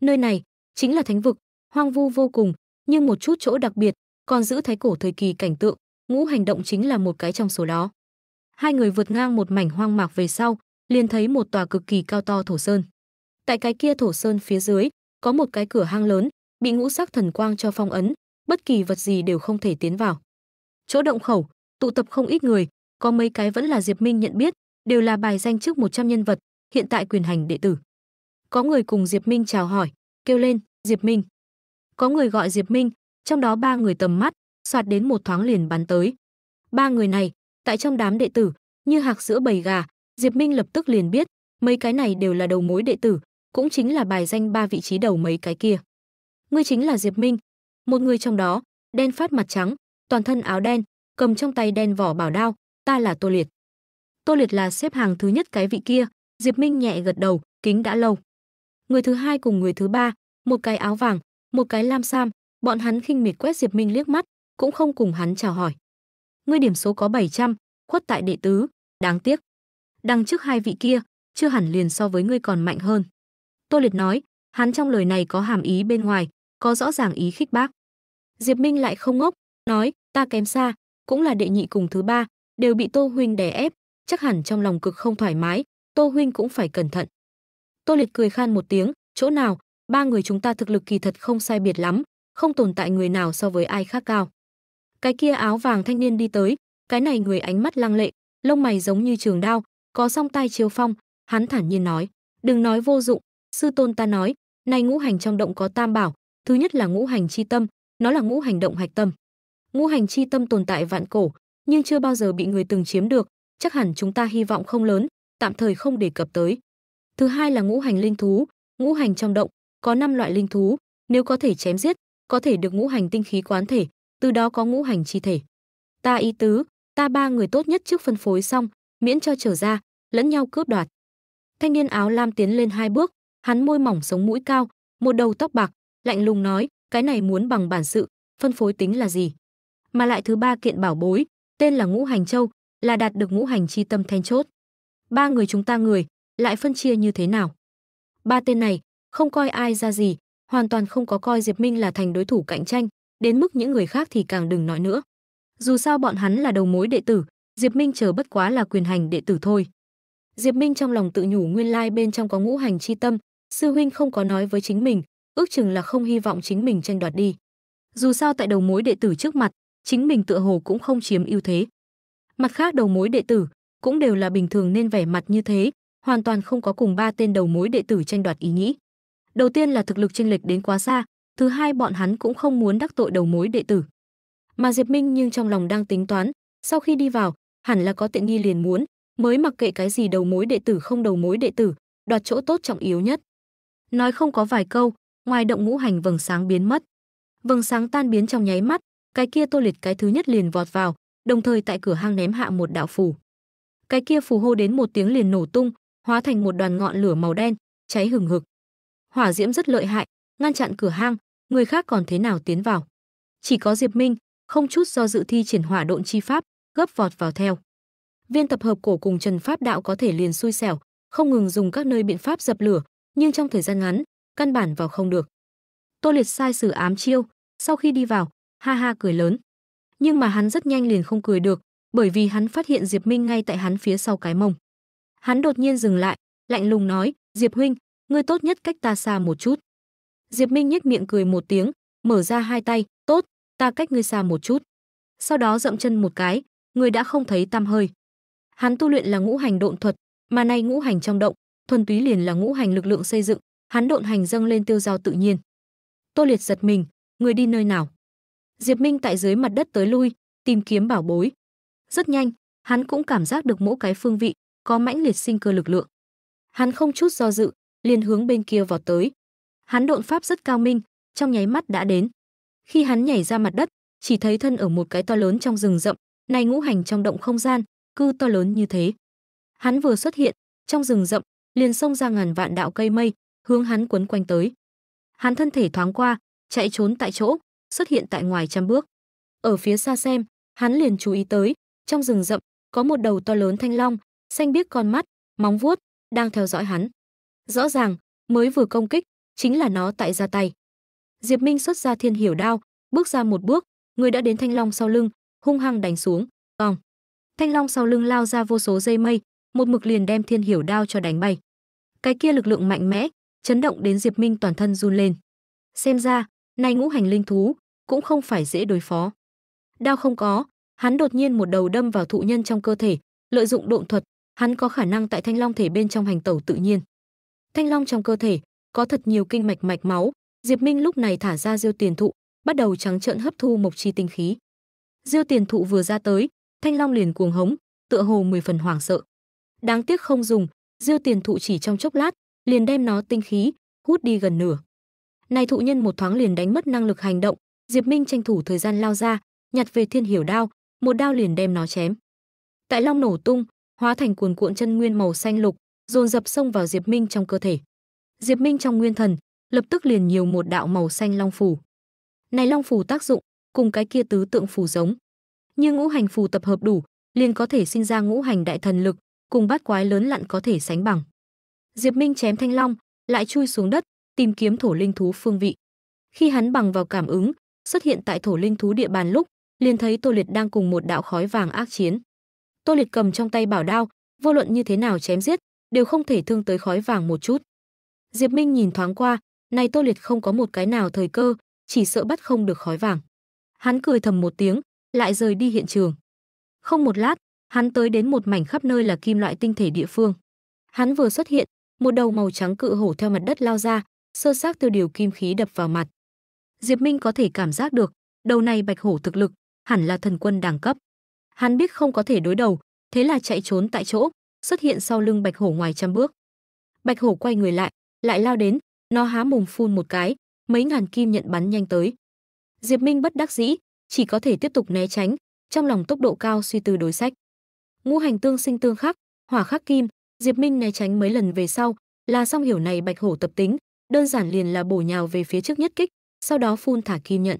Nơi này chính là thánh vực, hoang vu vô cùng, nhưng một chút chỗ đặc biệt còn giữ thái cổ thời kỳ cảnh tượng, ngũ hành động chính là một cái trong số đó. Hai người vượt ngang một mảnh hoang mạc về sau, liền thấy một tòa cực kỳ cao to thổ sơn. Tại cái kia thổ sơn phía dưới, có một cái cửa hang lớn, bị ngũ sắc thần quang cho phong ấn, bất kỳ vật gì đều không thể tiến vào. Chỗ động khẩu, tụ tập không ít người, có mấy cái vẫn là Diệp Minh nhận biết, đều là bài danh trước 100 nhân vật, hiện tại quyền hành đệ tử. Có người cùng Diệp Minh chào hỏi, kêu lên, "Diệp Minh." Có người gọi Diệp Minh, trong đó ba người tầm mắt, soạt đến một thoáng liền bắn tới. Ba người này, tại trong đám đệ tử, như hạc giữa bầy gà, Diệp Minh lập tức liền biết, mấy cái này đều là đầu mối đệ tử, cũng chính là bài danh ba vị trí đầu mấy cái kia. Ngươi chính là Diệp Minh, một người trong đó, đen phát mặt trắng, toàn thân áo đen, cầm trong tay đen vỏ bảo đao, ta là Tô Liệt. Tô Liệt là xếp hàng thứ nhất cái vị kia, Diệp Minh nhẹ gật đầu, kính đã lâu. Người thứ hai cùng người thứ ba, một cái áo vàng, một cái lam sam, Bọn hắn khinh miệt quét Diệp Minh liếc mắt, cũng không cùng hắn chào hỏi. Ngươi điểm số có 700, khuất tại đệ tứ, đáng tiếc. Đằng trước hai vị kia, chưa hẳn liền so với ngươi còn mạnh hơn. Tô Liệt nói, hắn trong lời này có hàm ý bên ngoài, có rõ ràng ý khích bác. Diệp Minh lại không ngốc, nói, ta kém xa, cũng là đệ nhị cùng thứ ba, đều bị Tô huynh đè ép, chắc hẳn trong lòng cực không thoải mái, Tô huynh cũng phải cẩn thận. Tô Liệt cười khan một tiếng, chỗ nào, ba người chúng ta thực lực kỳ thật không sai biệt lắm, không tồn tại người nào so với ai khác cao. Cái kia áo vàng thanh niên đi tới, cái này người ánh mắt lăng lệ, lông mày giống như trường đao, có song tai chiếu phong, hắn thản nhiên nói, đừng nói vô dụng, sư tôn ta nói, này ngũ hành trong động có tam bảo, thứ nhất là ngũ hành chi tâm, nó là ngũ hành động hạch tâm. Ngũ hành chi tâm tồn tại vạn cổ, nhưng chưa bao giờ bị người từng chiếm được, chắc hẳn chúng ta hy vọng không lớn, tạm thời không đề cập tới. Thứ hai là ngũ hành linh thú, ngũ hành trong động có năm loại linh thú, nếu có thể chém giết, có thể được ngũ hành tinh khí quán thể, từ đó có ngũ hành chi thể. Ta ý tứ, ta ba người tốt nhất trước phân phối xong, miễn cho trở ra, lẫn nhau cướp đoạt. Thanh niên áo lam tiến lên hai bước, hắn môi mỏng sống mũi cao, một đầu tóc bạc, lạnh lùng nói, cái này muốn bằng bản sự, phân phối tính là gì? Mà lại thứ ba kiện bảo bối, tên là Ngũ Hành Châu, là đạt được ngũ hành chi tâm then chốt. Ba người chúng ta người, lại phân chia như thế nào? Ba tên này, không coi ai ra gì, hoàn toàn không có coi Diệp Minh là thành đối thủ cạnh tranh, đến mức những người khác thì càng đừng nói nữa. Dù sao bọn hắn là đầu mối đệ tử, Diệp Minh chờ bất quá là quyền hành đệ tử thôi. Diệp Minh trong lòng tự nhủ nguyên lai bên trong có ngũ hành chi tâm, sư huynh không có nói với chính mình, ước chừng là không hy vọng chính mình tranh đoạt đi. Dù sao tại đầu mối đệ tử trước mặt, chính mình tựa hồ cũng không chiếm ưu thế. Mặt khác đầu mối đệ tử cũng đều là bình thường nên vẻ mặt như thế, hoàn toàn không có cùng ba tên đầu mối đệ tử tranh đoạt ý nghĩ. Đầu tiên là thực lực chênh lệch đến quá xa, thứ hai bọn hắn cũng không muốn đắc tội đầu mối đệ tử. Mà Diệp Minh nhưng trong lòng đang tính toán, sau khi đi vào, hẳn là có tiện nghi liền muốn, mới mặc kệ cái gì đầu mối đệ tử không đầu mối đệ tử, đoạt chỗ tốt trọng yếu nhất. Nói không có vài câu, ngoài động ngũ hành vầng sáng biến mất. Vầng sáng tan biến trong nháy mắt, cái kia Tô Liệt cái thứ nhất liền vọt vào, đồng thời tại cửa hang ném hạ một đạo phù. Cái kia phù hô đến một tiếng liền nổ tung, hóa thành một đoàn ngọn lửa màu đen, cháy hừng hực hỏa diễm rất lợi hại, ngăn chặn cửa hang, người khác còn thế nào tiến vào. Chỉ có Diệp Minh, không chút do dự thi triển hỏa độn chi pháp, gấp vọt vào theo. Viên tập hợp cổ cùng Trần Pháp Đạo có thể liền xui xẻo, không ngừng dùng các nơi biện pháp dập lửa, nhưng trong thời gian ngắn, căn bản vào không được. Tô Liệt sai sử ám chiêu, sau khi đi vào, ha ha cười lớn. Nhưng mà hắn rất nhanh liền không cười được, bởi vì hắn phát hiện Diệp Minh ngay tại hắn phía sau cái mông. Hắn đột nhiên dừng lại, lạnh lùng nói, "Diệp huynh, ngươi tốt nhất cách ta xa một chút. Diệp Minh nhếch miệng cười một tiếng, mở ra hai tay, tốt, ta cách ngươi xa một chút. Sau đó dậm chân một cái, người đã không thấy tăm hơi. Hắn tu luyện là ngũ hành độn thuật, mà nay ngũ hành trong động, thuần túy liền là ngũ hành lực lượng xây dựng, hắn độn hành dâng lên tiêu giao tự nhiên. Tô Liệt giật mình, người đi nơi nào? Diệp Minh tại dưới mặt đất tới lui, tìm kiếm bảo bối. Rất nhanh, hắn cũng cảm giác được mỗi cái phương vị có mãnh liệt sinh cơ lực lượng. Hắn không chút do dự, liền hướng bên kia vọt tới. Hắn độn pháp rất cao minh, trong nháy mắt đã đến. Khi hắn nhảy ra mặt đất, chỉ thấy thân ở một cái to lớn trong rừng rậm, này ngũ hành trong động không gian, cư to lớn như thế. Hắn vừa xuất hiện, trong rừng rậm, liền xông ra ngàn vạn đạo cây mây, hướng hắn quấn quanh tới. Hắn thân thể thoáng qua, chạy trốn tại chỗ, xuất hiện tại ngoài trăm bước. Ở phía xa xem, hắn liền chú ý tới, trong rừng rậm, có một đầu to lớn thanh long, xanh biếc con mắt, móng vuốt, đang theo dõi hắn. Rõ ràng, mới vừa công kích, chính là nó tại ra tay. Diệp Minh xuất ra thiên hiểu đao, bước ra một bước, người đã đến Thanh Long sau lưng, hung hăng đánh xuống, ong. Thanh Long sau lưng lao ra vô số dây mây, một mực liền đem thiên hiểu đao cho đánh bay. Cái kia lực lượng mạnh mẽ, chấn động đến Diệp Minh toàn thân run lên. Xem ra, nay ngũ hành linh thú cũng không phải dễ đối phó. Đao không có, hắn đột nhiên một đầu đâm vào thụ nhân trong cơ thể, lợi dụng độn thuật, hắn có khả năng tại thanh long thể bên trong hành tẩu tự nhiên. Thanh long trong cơ thể có thật nhiều kinh mạch mạch máu, Diệp Minh lúc này thả ra Diêu Tiền Thụ, bắt đầu trắng trợn hấp thu mộc chi tinh khí. Diêu Tiền Thụ vừa ra tới, Thanh Long liền cuồng hống, tựa hồ mười phần hoảng sợ. Đáng tiếc không dùng, Diêu Tiền Thụ chỉ trong chốc lát, liền đem nó tinh khí hút đi gần nửa. Này thụ nhân một thoáng liền đánh mất năng lực hành động, Diệp Minh tranh thủ thời gian lao ra, nhặt về Thiên Hiểu đao, một đao liền đem nó chém. Tại long nổ tung, hóa thành cuồn cuộn chân nguyên màu xanh lục, dồn dập xông vào Diệp Minh trong cơ thể. Diệp Minh trong nguyên thần, lập tức liền nhiều một đạo màu xanh long phù. Này long phù tác dụng, cùng cái kia tứ tượng phù giống. Nhưng ngũ hành phù tập hợp đủ, liền có thể sinh ra ngũ hành đại thần lực, cùng bát quái lớn lặn có thể sánh bằng. Diệp Minh chém thanh long, lại chui xuống đất, tìm kiếm thổ linh thú phương vị. Khi hắn bằng vào cảm ứng, xuất hiện tại thổ linh thú địa bàn lúc, liền thấy Tô Liệt đang cùng một đạo khói vàng ác chiến. Tô Liệt cầm trong tay bảo đao, vô luận như thế nào chém giết, đều không thể thương tới khói vàng một chút. Diệp Minh nhìn thoáng qua, này Tô Liệt không có một cái nào thời cơ, chỉ sợ bắt không được khói vàng. Hắn cười thầm một tiếng, lại rời đi hiện trường. Không một lát, hắn tới đến một mảnh khắp nơi là kim loại tinh thể địa phương. Hắn vừa xuất hiện, một đầu màu trắng cự hổ theo mặt đất lao ra, sơ xác từ điều kim khí đập vào mặt. Diệp Minh có thể cảm giác được, đầu này bạch hổ thực lực, hẳn là thần quân đẳng cấp. Hắn biết không có thể đối đầu, thế là chạy trốn tại chỗ, xuất hiện sau lưng bạch hổ ngoài trăm bước. Bạch hổ quay người lại, lại lao đến, nó há mồm phun một cái, mấy ngàn kim nhận bắn nhanh tới. Diệp Minh bất đắc dĩ, chỉ có thể tiếp tục né tránh, trong lòng tốc độ cao suy tư đối sách. Ngũ hành tương sinh tương khắc, hỏa khắc kim, Diệp Minh né tránh mấy lần về sau, là xong hiểu này bạch hổ tập tính, đơn giản liền là bổ nhào về phía trước nhất kích, sau đó phun thả kim nhận.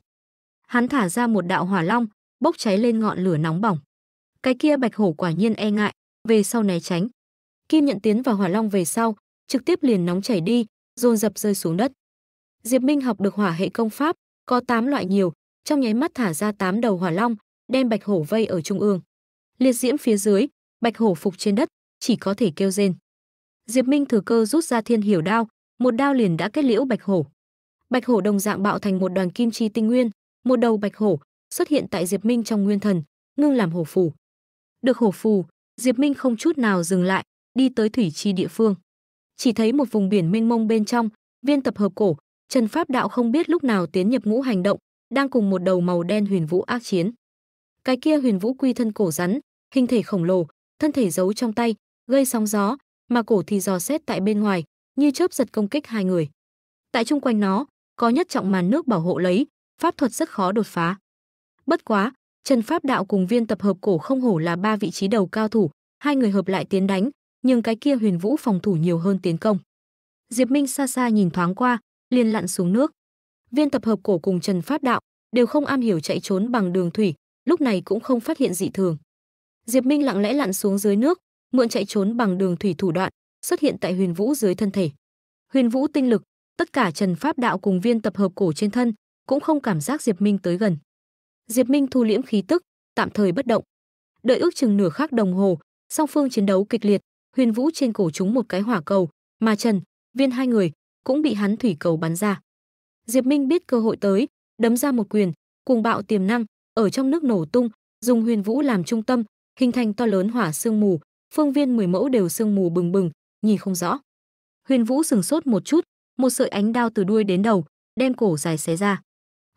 Hắn thả ra một đạo hỏa long, bốc cháy lên ngọn lửa nóng bỏng. Cái kia bạch hổ quả nhiên e ngại, về sau né tránh. Kim nhận tiến vào hỏa long về sau, trực tiếp liền nóng chảy đi, dồn dập rơi xuống đất. Diệp Minh học được hỏa hệ công pháp, có 8 loại nhiều, trong nháy mắt thả ra 8 đầu hỏa long, đem bạch hổ vây ở trung ương. Liệt diễm phía dưới, bạch hổ phục trên đất, chỉ có thể kêu rên. Diệp Minh thừa cơ rút ra thiên hiểu đao, một đao liền đã kết liễu bạch hổ. Bạch hổ đồng dạng bạo thành một đoàn kim chi tinh nguyên, một đầu bạch hổ xuất hiện tại Diệp Minh trong nguyên thần, ngưng làm hổ phù. Được hổ phù, Diệp Minh không chút nào dừng lại, đi tới thủy chi địa phương. Chỉ thấy một vùng biển mênh mông bên trong, viên tập hợp cổ, Trần Pháp Đạo không biết lúc nào tiến nhập ngũ hành động, đang cùng một đầu màu đen huyền vũ ác chiến. Cái kia huyền vũ quy thân cổ rắn, hình thể khổng lồ, thân thể giấu trong tay, gây sóng gió, mà cổ thì dò xét tại bên ngoài, như chớp giật công kích hai người. Tại chung quanh nó, có nhất trọng màn nước bảo hộ lấy, pháp thuật rất khó đột phá. Bất quá, Trần Pháp Đạo cùng viên tập hợp cổ không hổ là ba vị trí đầu cao thủ, hai người hợp lại tiến đánh, nhưng cái kia Huyền Vũ phòng thủ nhiều hơn tiến công. Diệp Minh xa xa nhìn thoáng qua, liền lặn xuống nước. Viên tập hợp cổ cùng Trần Pháp Đạo đều không am hiểu chạy trốn bằng đường thủy, lúc này cũng không phát hiện dị thường. Diệp Minh lặng lẽ lặn xuống dưới nước, mượn chạy trốn bằng đường thủy thủ đoạn, xuất hiện tại Huyền Vũ dưới thân thể. Huyền Vũ tinh lực, tất cả Trần Pháp Đạo cùng viên tập hợp cổ trên thân, cũng không cảm giác Diệp Minh tới gần. Diệp Minh thu liễm khí tức, tạm thời bất động. Đợi ước chừng nửa khắc đồng hồ, song phương chiến đấu kịch liệt, Huyền Vũ trên cổ chúng một cái hỏa cầu, mà Trần, Viên hai người cũng bị hắn thủy cầu bắn ra. Diệp Minh biết cơ hội tới, đấm ra một quyền, cùng bạo tiềm năng, ở trong nước nổ tung, dùng Huyền Vũ làm trung tâm, hình thành to lớn hỏa sương mù, phương viên 10 mẫu đều sương mù bừng bừng, nhìn không rõ. Huyền Vũ sừng sốt một chút, một sợi ánh đao từ đuôi đến đầu, đem cổ dài xé ra.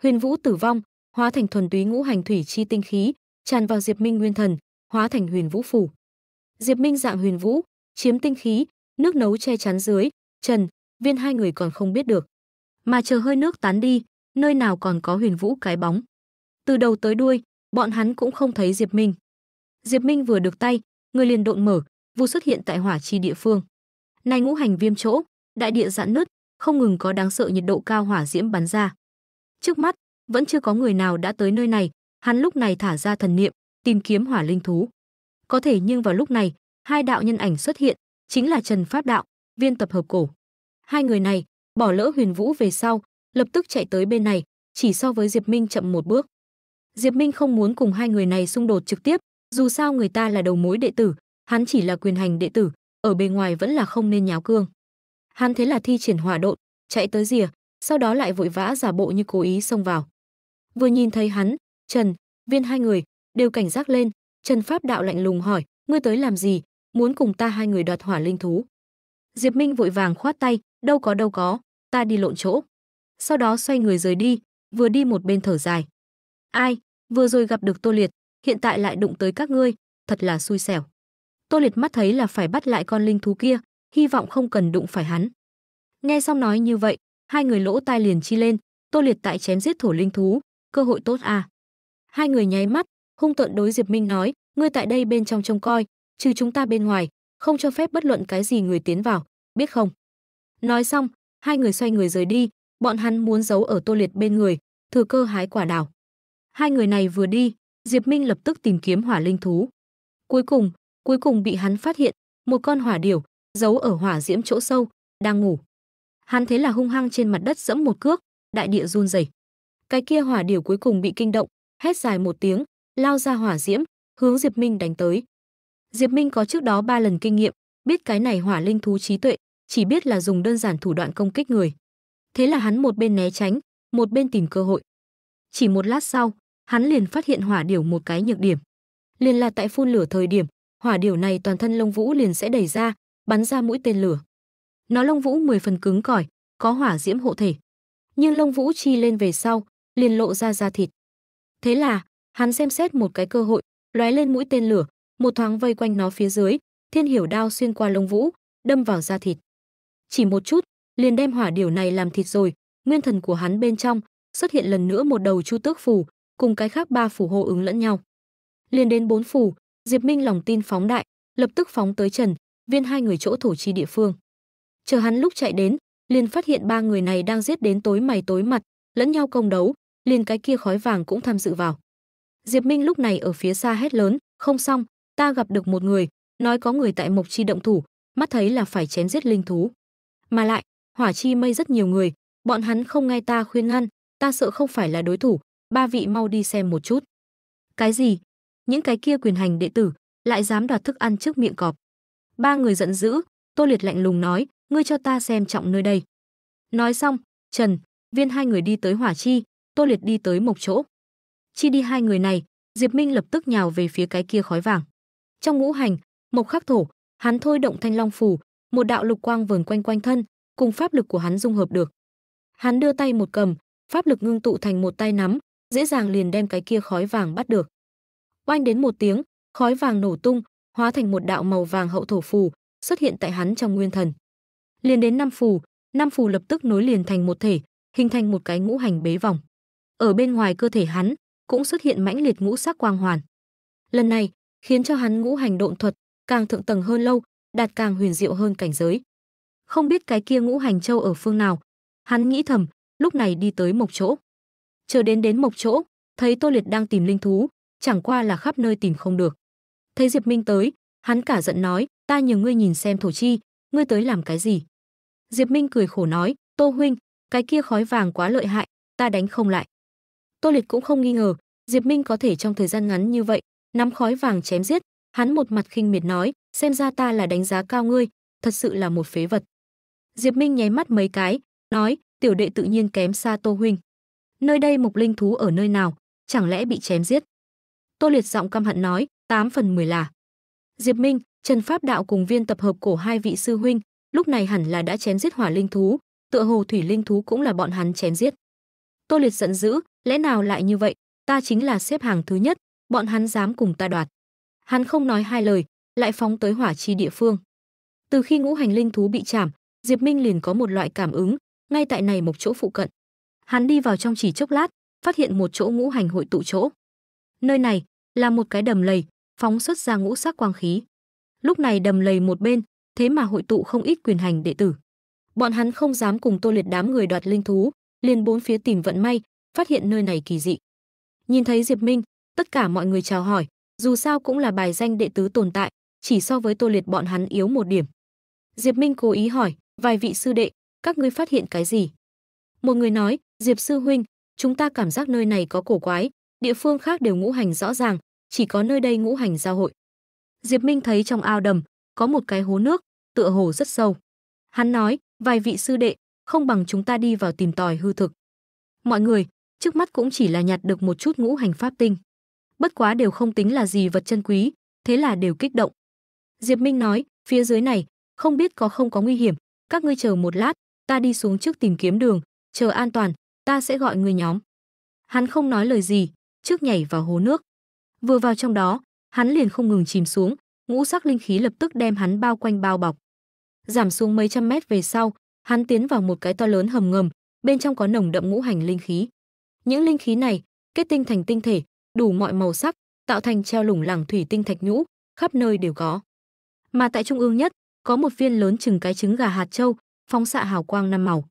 Huyền Vũ tử vong, hóa thành thuần túy ngũ hành thủy chi tinh khí, tràn vào Diệp Minh nguyên thần, hóa thành huyền vũ phủ. Diệp Minh dạng huyền vũ, chiếm tinh khí, nước nấu che chắn dưới, Trần, Viên hai người còn không biết được. Mà chờ hơi nước tán đi, nơi nào còn có huyền vũ cái bóng. Từ đầu tới đuôi, bọn hắn cũng không thấy Diệp Minh. Diệp Minh vừa được tay, người liền độn mở, vô xuất hiện tại hỏa chi địa phương. Này ngũ hành viêm chỗ, đại địa giãn nứt, không ngừng có đáng sợ nhiệt độ cao hỏa diễm bắn ra. Trước mắt, vẫn chưa có người nào đã tới nơi này, hắn lúc này thả ra thần niệm, tìm kiếm hỏa linh thú. Có thể nhưng vào lúc này, hai đạo nhân ảnh xuất hiện, chính là Trần Pháp Đạo, viên tập hợp cổ. Hai người này, bỏ lỡ Huyền Vũ về sau, lập tức chạy tới bên này, chỉ so với Diệp Minh chậm một bước. Diệp Minh không muốn cùng hai người này xung đột trực tiếp, dù sao người ta là đầu mối đệ tử, hắn chỉ là quyền hành đệ tử, ở bề ngoài vẫn là không nên nháo cương. Hắn thế là thi triển hỏa độn, chạy tới rìa, sau đó lại vội vã giả bộ như cố ý xông vào. Vừa nhìn thấy hắn, Trần, Viên hai người đều cảnh giác lên, Trần Pháp Đạo lạnh lùng hỏi, ngươi tới làm gì, muốn cùng ta hai người đoạt hỏa linh thú. Diệp Minh vội vàng khoát tay, đâu có đâu có, ta đi lộn chỗ. Sau đó xoay người rời đi, vừa đi một bên thở dài. Ai, vừa rồi gặp được Tô Liệt, hiện tại lại đụng tới các ngươi, thật là xui xẻo. Tô Liệt mắt thấy là phải bắt lại con linh thú kia, hy vọng không cần đụng phải hắn. Nghe xong nói như vậy, hai người lỗ tai liền chi lên, Tô Liệt tại chém giết thổ linh thú, cơ hội tốt à. Hai người nháy mắt, hung tợn đối Diệp Minh nói, ngươi tại đây bên trong trông coi, trừ chúng ta bên ngoài, không cho phép bất luận cái gì người tiến vào, biết không? Nói xong, hai người xoay người rời đi, bọn hắn muốn giấu ở Tô Liệt bên người, thừa cơ hái quả đào. Hai người này vừa đi, Diệp Minh lập tức tìm kiếm hỏa linh thú. Cuối cùng, cuối cùng bị hắn phát hiện, một con hỏa điểu giấu ở hỏa diễm chỗ sâu, đang ngủ. Hắn thế là hung hăng trên mặt đất dẫm một cước, đại địa run rẩy. Cái kia hỏa điểu cuối cùng bị kinh động, hét dài một tiếng, lao ra hỏa diễm, hướng Diệp Minh đánh tới. Diệp Minh có trước đó ba lần kinh nghiệm, biết cái này hỏa linh thú trí tuệ, chỉ biết là dùng đơn giản thủ đoạn công kích người. Thế là hắn một bên né tránh, một bên tìm cơ hội. Chỉ một lát sau, hắn liền phát hiện hỏa điểu một cái nhược điểm. Liền là tại phun lửa thời điểm, hỏa điểu này toàn thân lông vũ liền sẽ đẩy ra, bắn ra mũi tên lửa. Nó lông vũ 10 phần cứng cỏi, có hỏa diễm hộ thể. Nhưng lông vũ chi lên về sau, liền lộ ra da thịt. Thế là, hắn xem xét một cái cơ hội, lóe lên mũi tên lửa, một thoáng vây quanh nó phía dưới, thiên hiểu đao xuyên qua lông vũ, đâm vào da thịt. Chỉ một chút, liền đem hỏa điều này làm thịt rồi, nguyên thần của hắn bên trong xuất hiện lần nữa một đầu chu tước phù, cùng cái khác ba phù hộ ứng lẫn nhau. Liền đến bốn phù, Diệp Minh lòng tin phóng đại, lập tức phóng tới Trần, viên hai người chỗ thổ chi địa phương. Chờ hắn lúc chạy đến, liền phát hiện ba người này đang giết đến tối mày tối mặt, lẫn nhau công đấu, liền cái kia khói vàng cũng tham dự vào. Diệp Minh lúc này ở phía xa hét lớn, không xong, ta gặp được một người, nói có người tại Mộc Chi động thủ, mắt thấy là phải chém giết linh thú. Mà lại, Hỏa Chi mây rất nhiều người, bọn hắn không nghe ta khuyên ngăn, ta sợ không phải là đối thủ, ba vị mau đi xem một chút. Cái gì? Những cái kia quyền hành đệ tử lại dám đoạt thức ăn trước miệng cọp. Ba người giận dữ, Tô Liệt lạnh lùng nói, ngươi cho ta xem trọng nơi đây. Nói xong, Trần, Viên hai người đi tới Hỏa Chi, Tô Liệt đi tới một chỗ. Chi đi hai người này, Diệp Minh lập tức nhào về phía cái kia khói vàng. Trong ngũ hành, mộc khắc thổ, hắn thôi động thanh long phù một đạo lục quang vờn quanh quanh thân, cùng pháp lực của hắn dung hợp được. Hắn đưa tay một cầm, pháp lực ngưng tụ thành một tay nắm, dễ dàng liền đem cái kia khói vàng bắt được. Oanh đến một tiếng, khói vàng nổ tung, hóa thành một đạo màu vàng hậu thổ phù, xuất hiện tại hắn trong nguyên thần. Liền đến năm phù, năm phù lập tức nối liền thành một thể, hình thành một cái ngũ hành bế vòng ở bên ngoài cơ thể hắn cũng xuất hiện mãnh liệt ngũ sắc quang hoàn. Lần này, khiến cho hắn ngũ hành độn thuật càng thượng tầng hơn lâu, đạt càng huyền diệu hơn cảnh giới. Không biết cái kia ngũ hành châu ở phương nào, hắn nghĩ thầm, lúc này đi tới một chỗ. Chờ đến đến một chỗ, thấy Tô Liệt đang tìm linh thú, chẳng qua là khắp nơi tìm không được. Thấy Diệp Minh tới, hắn cả giận nói, ta nhờ ngươi nhìn xem thổ chi, ngươi tới làm cái gì? Diệp Minh cười khổ nói, Tô huynh, cái kia khói vàng quá lợi hại, ta đánh không lại. Tô Lịch cũng không nghi ngờ, Diệp Minh có thể trong thời gian ngắn như vậy, nắm khói vàng chém giết, hắn một mặt khinh miệt nói, xem ra ta là đánh giá cao ngươi, thật sự là một phế vật. Diệp Minh nháy mắt mấy cái, nói, tiểu đệ tự nhiên kém xa Tô huynh. Nơi đây mục linh thú ở nơi nào, chẳng lẽ bị chém giết? Tô Liệt giọng căm hận nói, 8 phần 10 là. Diệp Minh, Trần Pháp Đạo cùng viên tập hợp cổ hai vị sư huynh, lúc này hẳn là đã chém giết hỏa linh thú, tựa hồ thủy linh thú cũng là bọn hắn chém giết. Tô Liệt giận dữ, lẽ nào lại như vậy, ta chính là xếp hàng thứ nhất, bọn hắn dám cùng ta đoạt. Hắn không nói hai lời, lại phóng tới hỏa chi địa phương. Từ khi ngũ hành linh thú bị chạm, Diệp Minh liền có một loại cảm ứng, ngay tại này một chỗ phụ cận. Hắn đi vào trong chỉ chốc lát, phát hiện một chỗ ngũ hành hội tụ chỗ. Nơi này là một cái đầm lầy, phóng xuất ra ngũ sắc quang khí. Lúc này đầm lầy một bên, thế mà hội tụ không ít quyền hành đệ tử. Bọn hắn không dám cùng Tô Liệt đám người đoạt linh thú, liền bốn phía tìm vận may, phát hiện nơi này kỳ dị. Nhìn thấy Diệp Minh, tất cả mọi người chào hỏi, dù sao cũng là bài danh đệ tứ tồn tại, chỉ so với Tô Liệt bọn hắn yếu một điểm. Diệp Minh cố ý hỏi, vài vị sư đệ, các ngươi phát hiện cái gì? Một người nói, Diệp sư huynh, chúng ta cảm giác nơi này có cổ quái, địa phương khác đều ngũ hành rõ ràng, chỉ có nơi đây ngũ hành giao hội. Diệp Minh thấy trong ao đầm có một cái hố nước, tựa hồ rất sâu. Hắn nói, vài vị sư đệ, không bằng chúng ta đi vào tìm tòi hư thực. Mọi người, trước mắt cũng chỉ là nhặt được một chút ngũ hành pháp tinh. Bất quá đều không tính là gì vật chân quý, thế là đều kích động. Diệp Minh nói, phía dưới này, không biết có không có nguy hiểm, các ngươi chờ một lát, ta đi xuống trước tìm kiếm đường, chờ an toàn, ta sẽ gọi người nhóm. Hắn không nói lời gì, trước nhảy vào hố nước. Vừa vào trong đó, hắn liền không ngừng chìm xuống, ngũ sắc linh khí lập tức đem hắn bao quanh bao bọc. Giảm xuống mấy trăm mét về sau, hắn tiến vào một cái to lớn hầm ngầm bên trong có nồng đậm ngũ hành linh khí những linh khí này kết tinh thành tinh thể đủ mọi màu sắc tạo thành treo lủng lẳng thủy tinh thạch nhũ khắp nơi đều có mà tại trung ương nhất có một viên lớn chừng cái trứng gà hạt châu, phóng xạ hào quang năm màu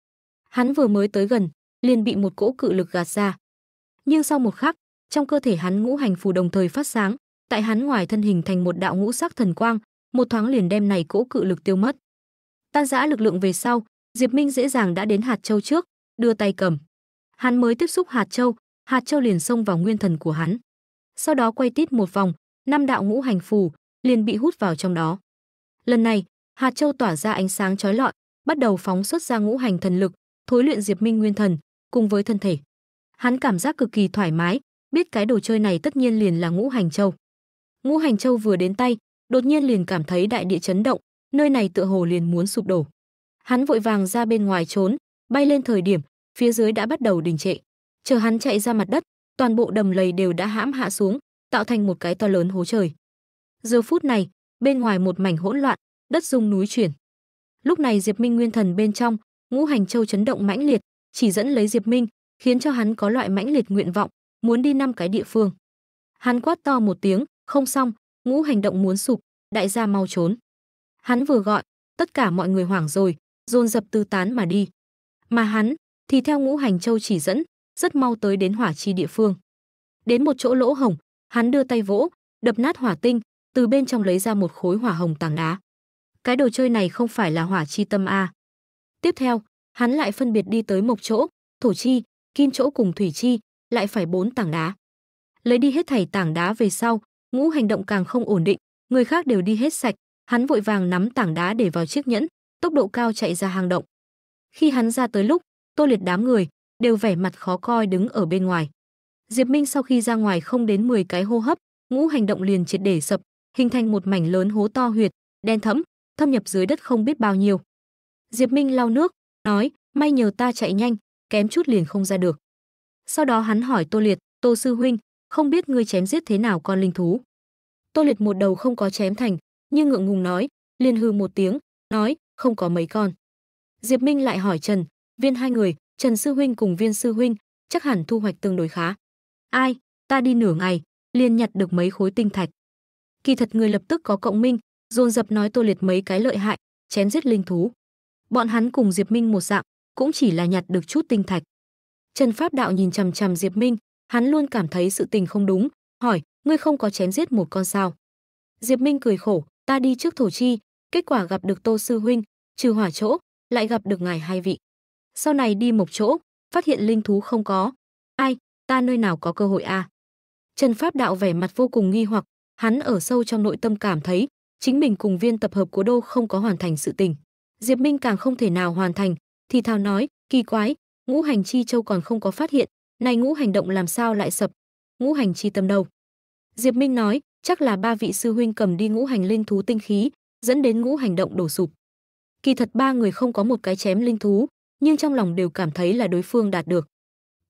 hắn vừa mới tới gần liền bị một cỗ cự lực gạt ra nhưng sau một khắc trong cơ thể hắn ngũ hành phù đồng thời phát sáng tại hắn ngoài thân hình thành một đạo ngũ sắc thần quang một thoáng liền đem này cỗ cự lực tiêu mất tan rã lực lượng về sau Diệp Minh dễ dàng đã đến hạt châu trước, đưa tay cầm. Hắn mới tiếp xúc hạt châu, hạt châu liền xông vào nguyên thần của hắn. Sau đó quay tít một vòng, năm đạo ngũ hành phù liền bị hút vào trong đó. Lần này, hạt châu tỏa ra ánh sáng chói lọi, bắt đầu phóng xuất ra ngũ hành thần lực, thối luyện Diệp Minh nguyên thần cùng với thân thể. Hắn cảm giác cực kỳ thoải mái, biết cái đồ chơi này tất nhiên liền là ngũ hành châu. Ngũ hành châu vừa đến tay, đột nhiên liền cảm thấy đại địa chấn động, nơi này tựa hồ liền muốn sụp đổ. Hắn vội vàng ra bên ngoài trốn, bay lên thời điểm, phía dưới đã bắt đầu đình trệ. Chờ hắn chạy ra mặt đất, toàn bộ đầm lầy đều đã hãm hạ xuống, tạo thành một cái to lớn hố trời. Giờ phút này, bên ngoài một mảnh hỗn loạn, đất rung núi chuyển. Lúc này Diệp Minh nguyên thần bên trong, ngũ hành châu chấn động mãnh liệt, chỉ dẫn lấy Diệp Minh, khiến cho hắn có loại mãnh liệt nguyện vọng, muốn đi năm cái địa phương. Hắn quát to một tiếng, không xong, ngũ hành động muốn sụp, đại gia mau trốn. Hắn vừa gọi, tất cả mọi người hoảng rồi, dồn dập tứ tán mà đi. Mà hắn thì theo ngũ hành châu chỉ dẫn, rất mau tới đến hỏa chi địa phương. Đến một chỗ lỗ hồng, hắn đưa tay vỗ, đập nát hỏa tinh, từ bên trong lấy ra một khối hỏa hồng tảng đá. Cái đồ chơi này không phải là hỏa chi tâm a. Tiếp theo, hắn lại phân biệt đi tới một chỗ, thổ chi, kim chỗ cùng thủy chi, lại phải bốn tảng đá. Lấy đi hết thảy tảng đá về sau, ngũ hành động càng không ổn định, người khác đều đi hết sạch, hắn vội vàng nắm tảng đá để vào chiếc nhẫn, tốc độ cao chạy ra hang động. Khi hắn ra tới lúc, Tô Liệt đám người đều vẻ mặt khó coi đứng ở bên ngoài. Diệp Minh sau khi ra ngoài không đến 10 cái hô hấp, ngũ hành động liền triệt để sập, hình thành một mảnh lớn hố to huyệt, đen thẫm, thâm nhập dưới đất không biết bao nhiêu. Diệp Minh lau nước, nói, may nhờ ta chạy nhanh, kém chút liền không ra được. Sau đó hắn hỏi Tô Liệt, Tô Sư Huynh, không biết ngươi chém giết thế nào con linh thú. Tô Liệt một đầu không có chém thành, nhưng ngượng ngùng nói, liền hư một tiếng, nói, không có mấy con. Diệp Minh lại hỏi Trần, viên hai người, Trần Sư Huynh cùng viên Sư Huynh, chắc hẳn thu hoạch tương đối khá. Ai, ta đi nửa ngày, liền nhặt được mấy khối tinh thạch. Kỳ thật người lập tức có cộng minh, dồn dập nói tô liệt mấy cái lợi hại, chém giết linh thú. Bọn hắn cùng Diệp Minh một dạng, cũng chỉ là nhặt được chút tinh thạch. Trần Pháp Đạo nhìn chằm chằm Diệp Minh, hắn luôn cảm thấy sự tình không đúng, hỏi, ngươi không có chém giết một con sao? Diệp Minh cười khổ, ta đi trước thổ chi, Kết quả gặp được Tô Sư Huynh, trừ hỏa chỗ, lại gặp được ngài hai vị. Sau này đi một chỗ, phát hiện linh thú không có. Ai, ta nơi nào có cơ hội a à? Trần Pháp Đạo vẻ mặt vô cùng nghi hoặc, hắn ở sâu trong nội tâm cảm thấy, chính mình cùng viên tập hợp cố đô không có hoàn thành sự tình. Diệp Minh càng không thể nào hoàn thành, thì thào nói, kỳ quái, ngũ hành chi châu còn không có phát hiện, này ngũ hành động làm sao lại sập, ngũ hành chi tâm đâu. Diệp Minh nói, chắc là ba vị sư huynh cầm đi ngũ hành linh thú tinh khí, dẫn đến ngũ hành động đổ sụp. Kỳ thật ba người không có một cái chém linh thú, nhưng trong lòng đều cảm thấy là đối phương đạt được.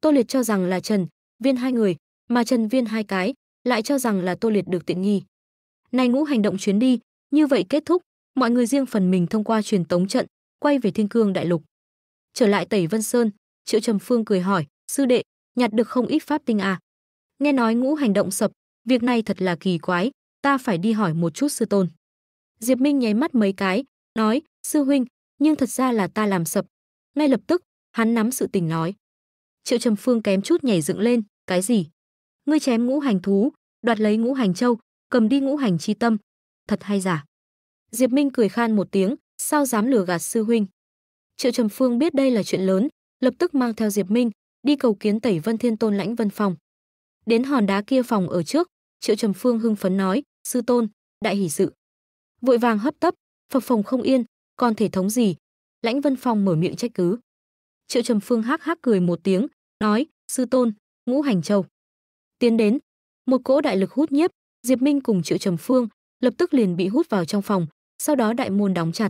Tô Liệt cho rằng là Trần, Viên hai người, mà Trần Viên hai cái, lại cho rằng là Tô Liệt được tiện nghi. Này ngũ hành động chuyến đi, như vậy kết thúc, mọi người riêng phần mình thông qua truyền tống trận, quay về Thiên Cương Đại Lục. Trở lại Tẩy Vân Sơn, Triệu Trầm Phương cười hỏi, sư đệ, nhặt được không ít pháp tinh à? Nghe nói ngũ hành động sập, việc này thật là kỳ quái, ta phải đi hỏi một chút sư tôn. Diệp Minh nháy mắt mấy cái, nói, sư huynh, nhưng thật ra là ta làm sập. Ngay lập tức, hắn nắm sự tình nói. Triệu Trầm Phương kém chút nhảy dựng lên, cái gì? Ngươi chém ngũ hành thú, đoạt lấy ngũ hành châu, cầm đi ngũ hành chi tâm. Thật hay giả? Diệp Minh cười khan một tiếng, sao dám lừa gạt sư huynh? Triệu Trầm Phương biết đây là chuyện lớn, lập tức mang theo Diệp Minh, đi cầu kiến Tẩy Vân Thiên Tôn lãnh vân phòng. Đến hòn đá kia phòng ở trước, Triệu Trầm Phương hưng phấn nói, sư tôn, đại hỷ sự vội vàng hấp tấp, phập phồng không yên, còn thể thống gì? Lãnh Vân Phong mở miệng trách cứ. Triệu Trầm Phương hắc hắc cười một tiếng, nói, sư tôn, ngũ hành châu. Tiến đến, một cỗ đại lực hút nhiếp, Diệp Minh cùng Triệu Trầm Phương lập tức liền bị hút vào trong phòng, sau đó đại môn đóng chặt.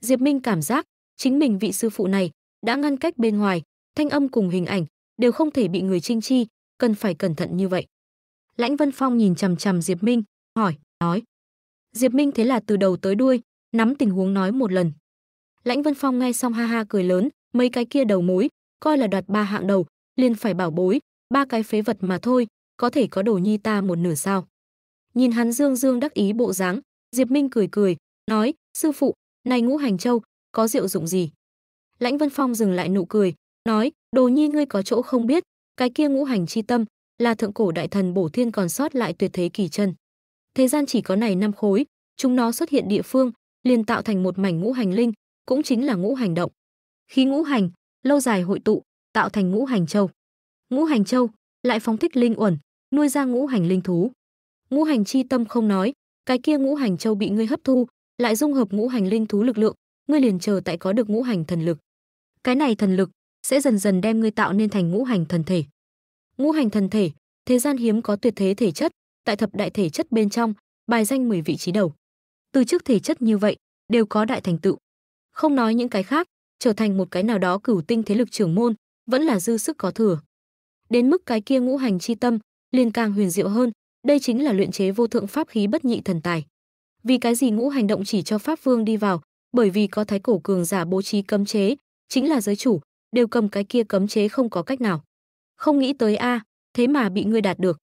Diệp Minh cảm giác chính mình vị sư phụ này đã ngăn cách bên ngoài, thanh âm cùng hình ảnh đều không thể bị người trinh chi, cần phải cẩn thận như vậy. Lãnh Vân Phong nhìn chằm chằm Diệp Minh, hỏi, nói, Diệp Minh thế là từ đầu tới đuôi, nắm tình huống nói một lần. Lãnh Vân Phong nghe xong ha ha cười lớn, mấy cái kia đầu mối, coi là đoạt ba hạng đầu, liền phải bảo bối, ba cái phế vật mà thôi, có thể có đồ nhi ta một nửa sao. Nhìn hắn dương dương đắc ý bộ dáng, Diệp Minh cười cười, nói, sư phụ, này ngũ hành châu, có rượu dụng gì? Lãnh Vân Phong dừng lại nụ cười, nói, đồ nhi ngươi có chỗ không biết, cái kia ngũ hành chi tâm, là thượng cổ đại thần bổ thiên còn sót lại tuyệt thế kỳ chân thế gian chỉ có này năm khối, chúng nó xuất hiện địa phương, liền tạo thành một mảnh ngũ hành linh, cũng chính là ngũ hành động. Khí ngũ hành, lâu dài hội tụ, tạo thành ngũ hành châu. Ngũ hành châu lại phóng thích linh uẩn, nuôi ra ngũ hành linh thú. Ngũ hành chi tâm không nói, cái kia ngũ hành châu bị ngươi hấp thu, lại dung hợp ngũ hành linh thú lực lượng, ngươi liền chờ tại có được ngũ hành thần lực. Cái này thần lực sẽ dần dần đem ngươi tạo nên thành ngũ hành thần thể. Ngũ hành thần thể, thế gian hiếm có tuyệt thế thể chất, tại thập đại thể chất bên trong, bài danh 10 vị trí đầu. Từ trước thể chất như vậy, đều có đại thành tựu. Không nói những cái khác, trở thành một cái nào đó cửu tinh thế lực trưởng môn, vẫn là dư sức có thừa. Đến mức cái kia ngũ hành chi tâm, liền càng huyền diệu hơn, đây chính là luyện chế vô thượng pháp khí bất nhị thần tài. Vì cái gì ngũ hành động chỉ cho pháp vương đi vào, bởi vì có thái cổ cường giả bố trí cấm chế, chính là giới chủ, đều cầm cái kia cấm chế không có cách nào. Không nghĩ tới a, thế mà bị ngươi đạt được.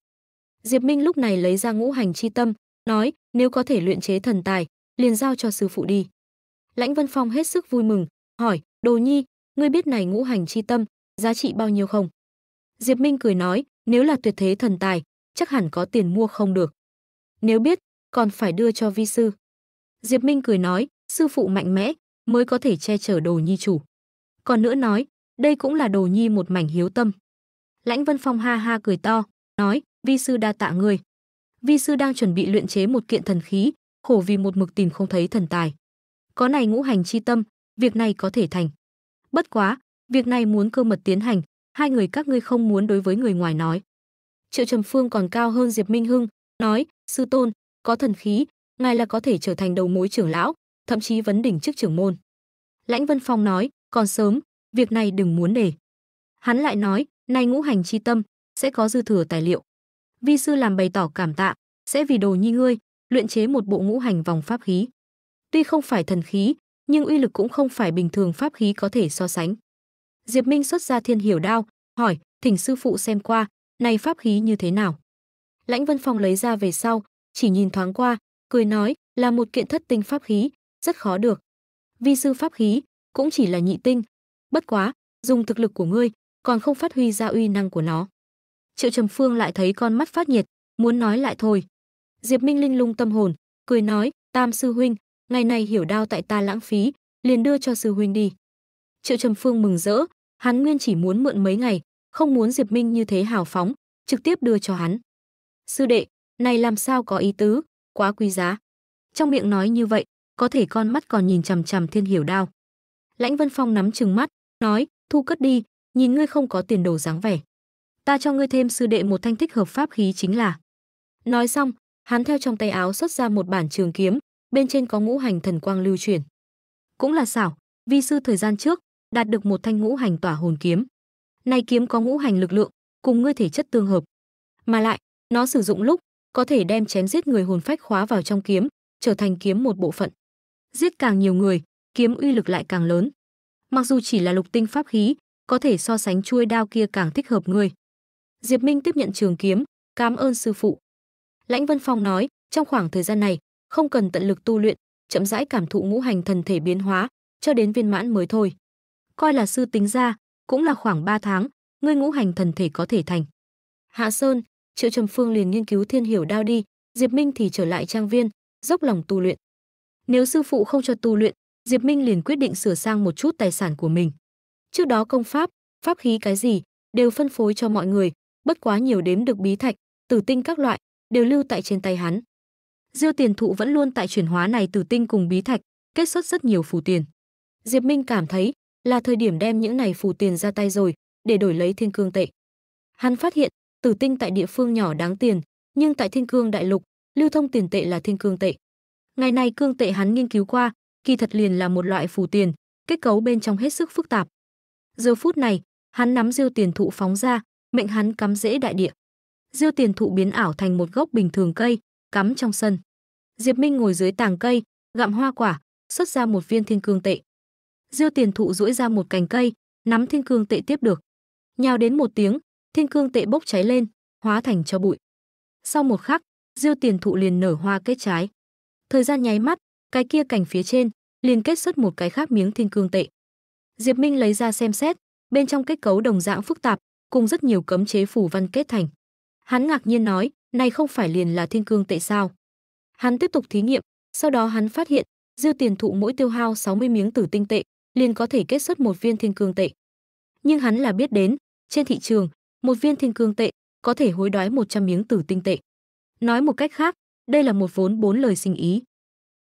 Diệp Minh lúc này lấy ra ngũ hành chi tâm, nói, nếu có thể luyện chế thần tài, liền giao cho sư phụ đi. Lãnh Vân Phong hết sức vui mừng, hỏi, Đồ Nhi, ngươi biết này ngũ hành chi tâm, giá trị bao nhiêu không? Diệp Minh cười nói, nếu là tuyệt thế thần tài, chắc hẳn có tiền mua không được. Nếu biết, còn phải đưa cho vi sư. Diệp Minh cười nói, sư phụ mạnh mẽ, mới có thể che chở Đồ Nhi chủ. Còn nữa nói, đây cũng là Đồ Nhi một mảnh hiếu tâm. Lãnh Vân Phong ha ha cười to, nói, vi sư đa tạ ngươi. Vi sư đang chuẩn bị luyện chế một kiện thần khí, khổ vì một mực tìm không thấy thần tài. Có này ngũ hành chi tâm, việc này có thể thành. Bất quá, việc này muốn cơ mật tiến hành, hai người các ngươi không muốn đối với người ngoài nói. Triệu Trầm Phương còn cao hơn Diệp Minh Hưng, nói, sư tôn, có thần khí, ngài là có thể trở thành đầu mối trưởng lão, thậm chí vấn đỉnh chức trưởng môn. Lãnh Vân Phong nói, còn sớm, việc này đừng muốn để. Hắn lại nói, nay ngũ hành chi tâm, sẽ có dư thừa tài liệu vi sư làm bày tỏ cảm tạ, sẽ vì đồ nhi ngươi, luyện chế một bộ ngũ hành vòng pháp khí. Tuy không phải thần khí, nhưng uy lực cũng không phải bình thường pháp khí có thể so sánh. Diệp Minh xuất ra thiên hiểu đao, hỏi, thỉnh sư phụ xem qua, này pháp khí như thế nào? Lãnh Vân Phong lấy ra về sau, chỉ nhìn thoáng qua, cười nói, là một kiện thất tinh pháp khí, rất khó được. Vi sư pháp khí, cũng chỉ là nhị tinh. Bất quá, dùng thực lực của ngươi, còn không phát huy ra uy năng của nó. Triệu Trầm Phương lại thấy con mắt phát nhiệt, muốn nói lại thôi. Diệp Minh Linh lung tâm hồn, cười nói, "Tam sư huynh, ngày này hiểu đao tại ta lãng phí, liền đưa cho sư huynh đi." Triệu Trầm Phương mừng rỡ, hắn nguyên chỉ muốn mượn mấy ngày, không muốn Diệp Minh như thế hào phóng, trực tiếp đưa cho hắn. "Sư đệ, này làm sao có ý tứ, quá quý giá." Trong miệng nói như vậy, có thể con mắt còn nhìn chằm chằm Thiên Hiểu Đao. Lãnh Vân Phong nắm trừng mắt, nói, "Thu cất đi, nhìn ngươi không có tiền đồ dáng vẻ." ta cho ngươi thêm sư đệ một thanh thích hợp pháp khí chính là. Nói xong, hắn theo trong tay áo xuất ra một bản trường kiếm, bên trên có ngũ hành thần quang lưu chuyển. Cũng là xảo, vi sư thời gian trước đạt được một thanh ngũ hành tỏa hồn kiếm. Này kiếm có ngũ hành lực lượng, cùng ngươi thể chất tương hợp. Mà lại, nó sử dụng lúc có thể đem chém giết người hồn phách khóa vào trong kiếm, trở thành kiếm một bộ phận. Giết càng nhiều người, kiếm uy lực lại càng lớn. Mặc dù chỉ là lục tinh pháp khí, có thể so sánh chuôi đao kia càng thích hợp ngươi. Diệp Minh tiếp nhận trường kiếm, cảm ơn sư phụ. Lãnh Vân Phong nói, trong khoảng thời gian này, không cần tận lực tu luyện, chậm rãi cảm thụ ngũ hành thần thể biến hóa, cho đến viên mãn mới thôi. Coi là sư tính ra, cũng là khoảng 3 tháng, ngươi ngũ hành thần thể có thể thành. Hạ Sơn, Triệu Trầm Phương liền nghiên cứu thiên hiểu đao đi, Diệp Minh thì trở lại trang viên, dốc lòng tu luyện. Nếu sư phụ không cho tu luyện, Diệp Minh liền quyết định sửa sang một chút tài sản của mình. Trước đó công pháp, pháp khí cái gì đều phân phối cho mọi người, bất quá nhiều đếm được bí thạch, tử tinh các loại đều lưu tại trên tay hắn. Diêu Tiền Thụ vẫn luôn tại chuyển hóa này tử tinh cùng bí thạch, kết xuất rất nhiều phù tiền. Diệp Minh cảm thấy là thời điểm đem những này phù tiền ra tay rồi, để đổi lấy thiên cương tệ. Hắn phát hiện, tử tinh tại địa phương nhỏ đáng tiền, nhưng tại thiên cương đại lục, lưu thông tiền tệ là thiên cương tệ. Ngày nay cương tệ hắn nghiên cứu qua, kỳ thật liền là một loại phù tiền, kết cấu bên trong hết sức phức tạp. Giờ phút này, hắn nắm diêu tiền thụ phóng ra, mệnh hắn cắm rễ đại địa. Diêu Tiền Thụ biến ảo thành một gốc bình thường cây, cắm trong sân. Diệp Minh ngồi dưới tàng cây, gặm hoa quả, xuất ra một viên thiên cương tệ. Diêu Tiền Thụ duỗi ra một cành cây, nắm thiên cương tệ tiếp được. Nhào đến một tiếng, thiên cương tệ bốc cháy lên, hóa thành cho bụi. Sau một khắc, Diêu Tiền Thụ liền nở hoa kết trái. Thời gian nháy mắt, cái kia cành phía trên liền kết xuất một cái khác miếng thiên cương tệ. Diệp Minh lấy ra xem xét, bên trong kết cấu đồng dạng phức tạp, cùng rất nhiều cấm chế phù văn kết thành. Hắn ngạc nhiên nói, này không phải liền là thiên cương tệ sao? Hắn tiếp tục thí nghiệm, sau đó hắn phát hiện, dư tiền thụ mỗi tiêu hao 60 miếng tử tinh tệ, liền có thể kết xuất một viên thiên cương tệ. Nhưng hắn là biết đến, trên thị trường, một viên thiên cương tệ có thể hối đoái 100 miếng tử tinh tệ. Nói một cách khác, đây là một vốn bốn lời sinh ý.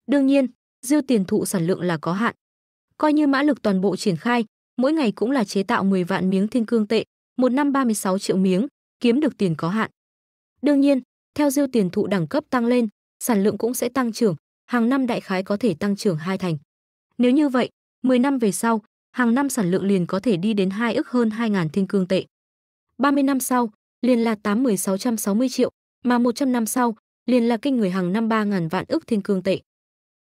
Đương nhiên, dư tiền thụ sản lượng là có hạn. Coi như mã lực toàn bộ triển khai, mỗi ngày cũng là chế tạo 10 vạn miếng thiên cương tệ, một năm 36 triệu miếng, kiếm được tiền có hạn. Đương nhiên, theo diêu tiền thụ đẳng cấp tăng lên, sản lượng cũng sẽ tăng trưởng, hàng năm đại khái có thể tăng trưởng hai thành. Nếu như vậy, 10 năm về sau, hàng năm sản lượng liền có thể đi đến 2 ức hơn 2.000 thiên cương tệ. 30 năm sau, liền là 8.660 triệu, mà 100 năm sau, liền là kinh người hàng năm 3.000 vạn ức thiên cương tệ.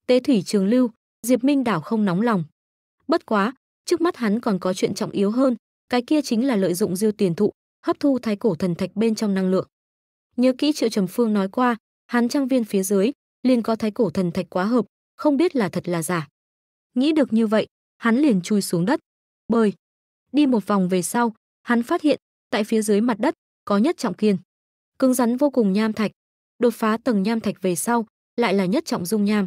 Tế thủy trường lưu, Diệp Minh đảo không nóng lòng. Bất quá, trước mắt hắn còn có chuyện trọng yếu hơn, cái kia chính là lợi dụng diêu tiền thụ, hấp thu thái cổ thần thạch bên trong năng lượng. Nhớ kỹ Triệu Trầm Phương nói qua, hắn trang viên phía dưới liền có thái cổ thần thạch quá hợp, không biết là thật là giả. Nghĩ được như vậy, hắn liền chui xuống đất, bơi. Đi một vòng về sau, hắn phát hiện tại phía dưới mặt đất có nhất trọng kiên, cứng rắn vô cùng nham thạch. Đột phá tầng nham thạch về sau, lại là nhất trọng dung nham.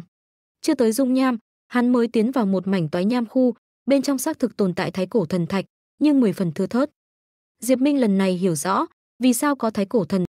Chưa tới dung nham, hắn mới tiến vào một mảnh toái nham khu, bên trong xác thực tồn tại thái cổ thần thạch, nhưng mười phần thưa thớt. Diệp Minh lần này hiểu rõ vì sao có thái cổ thần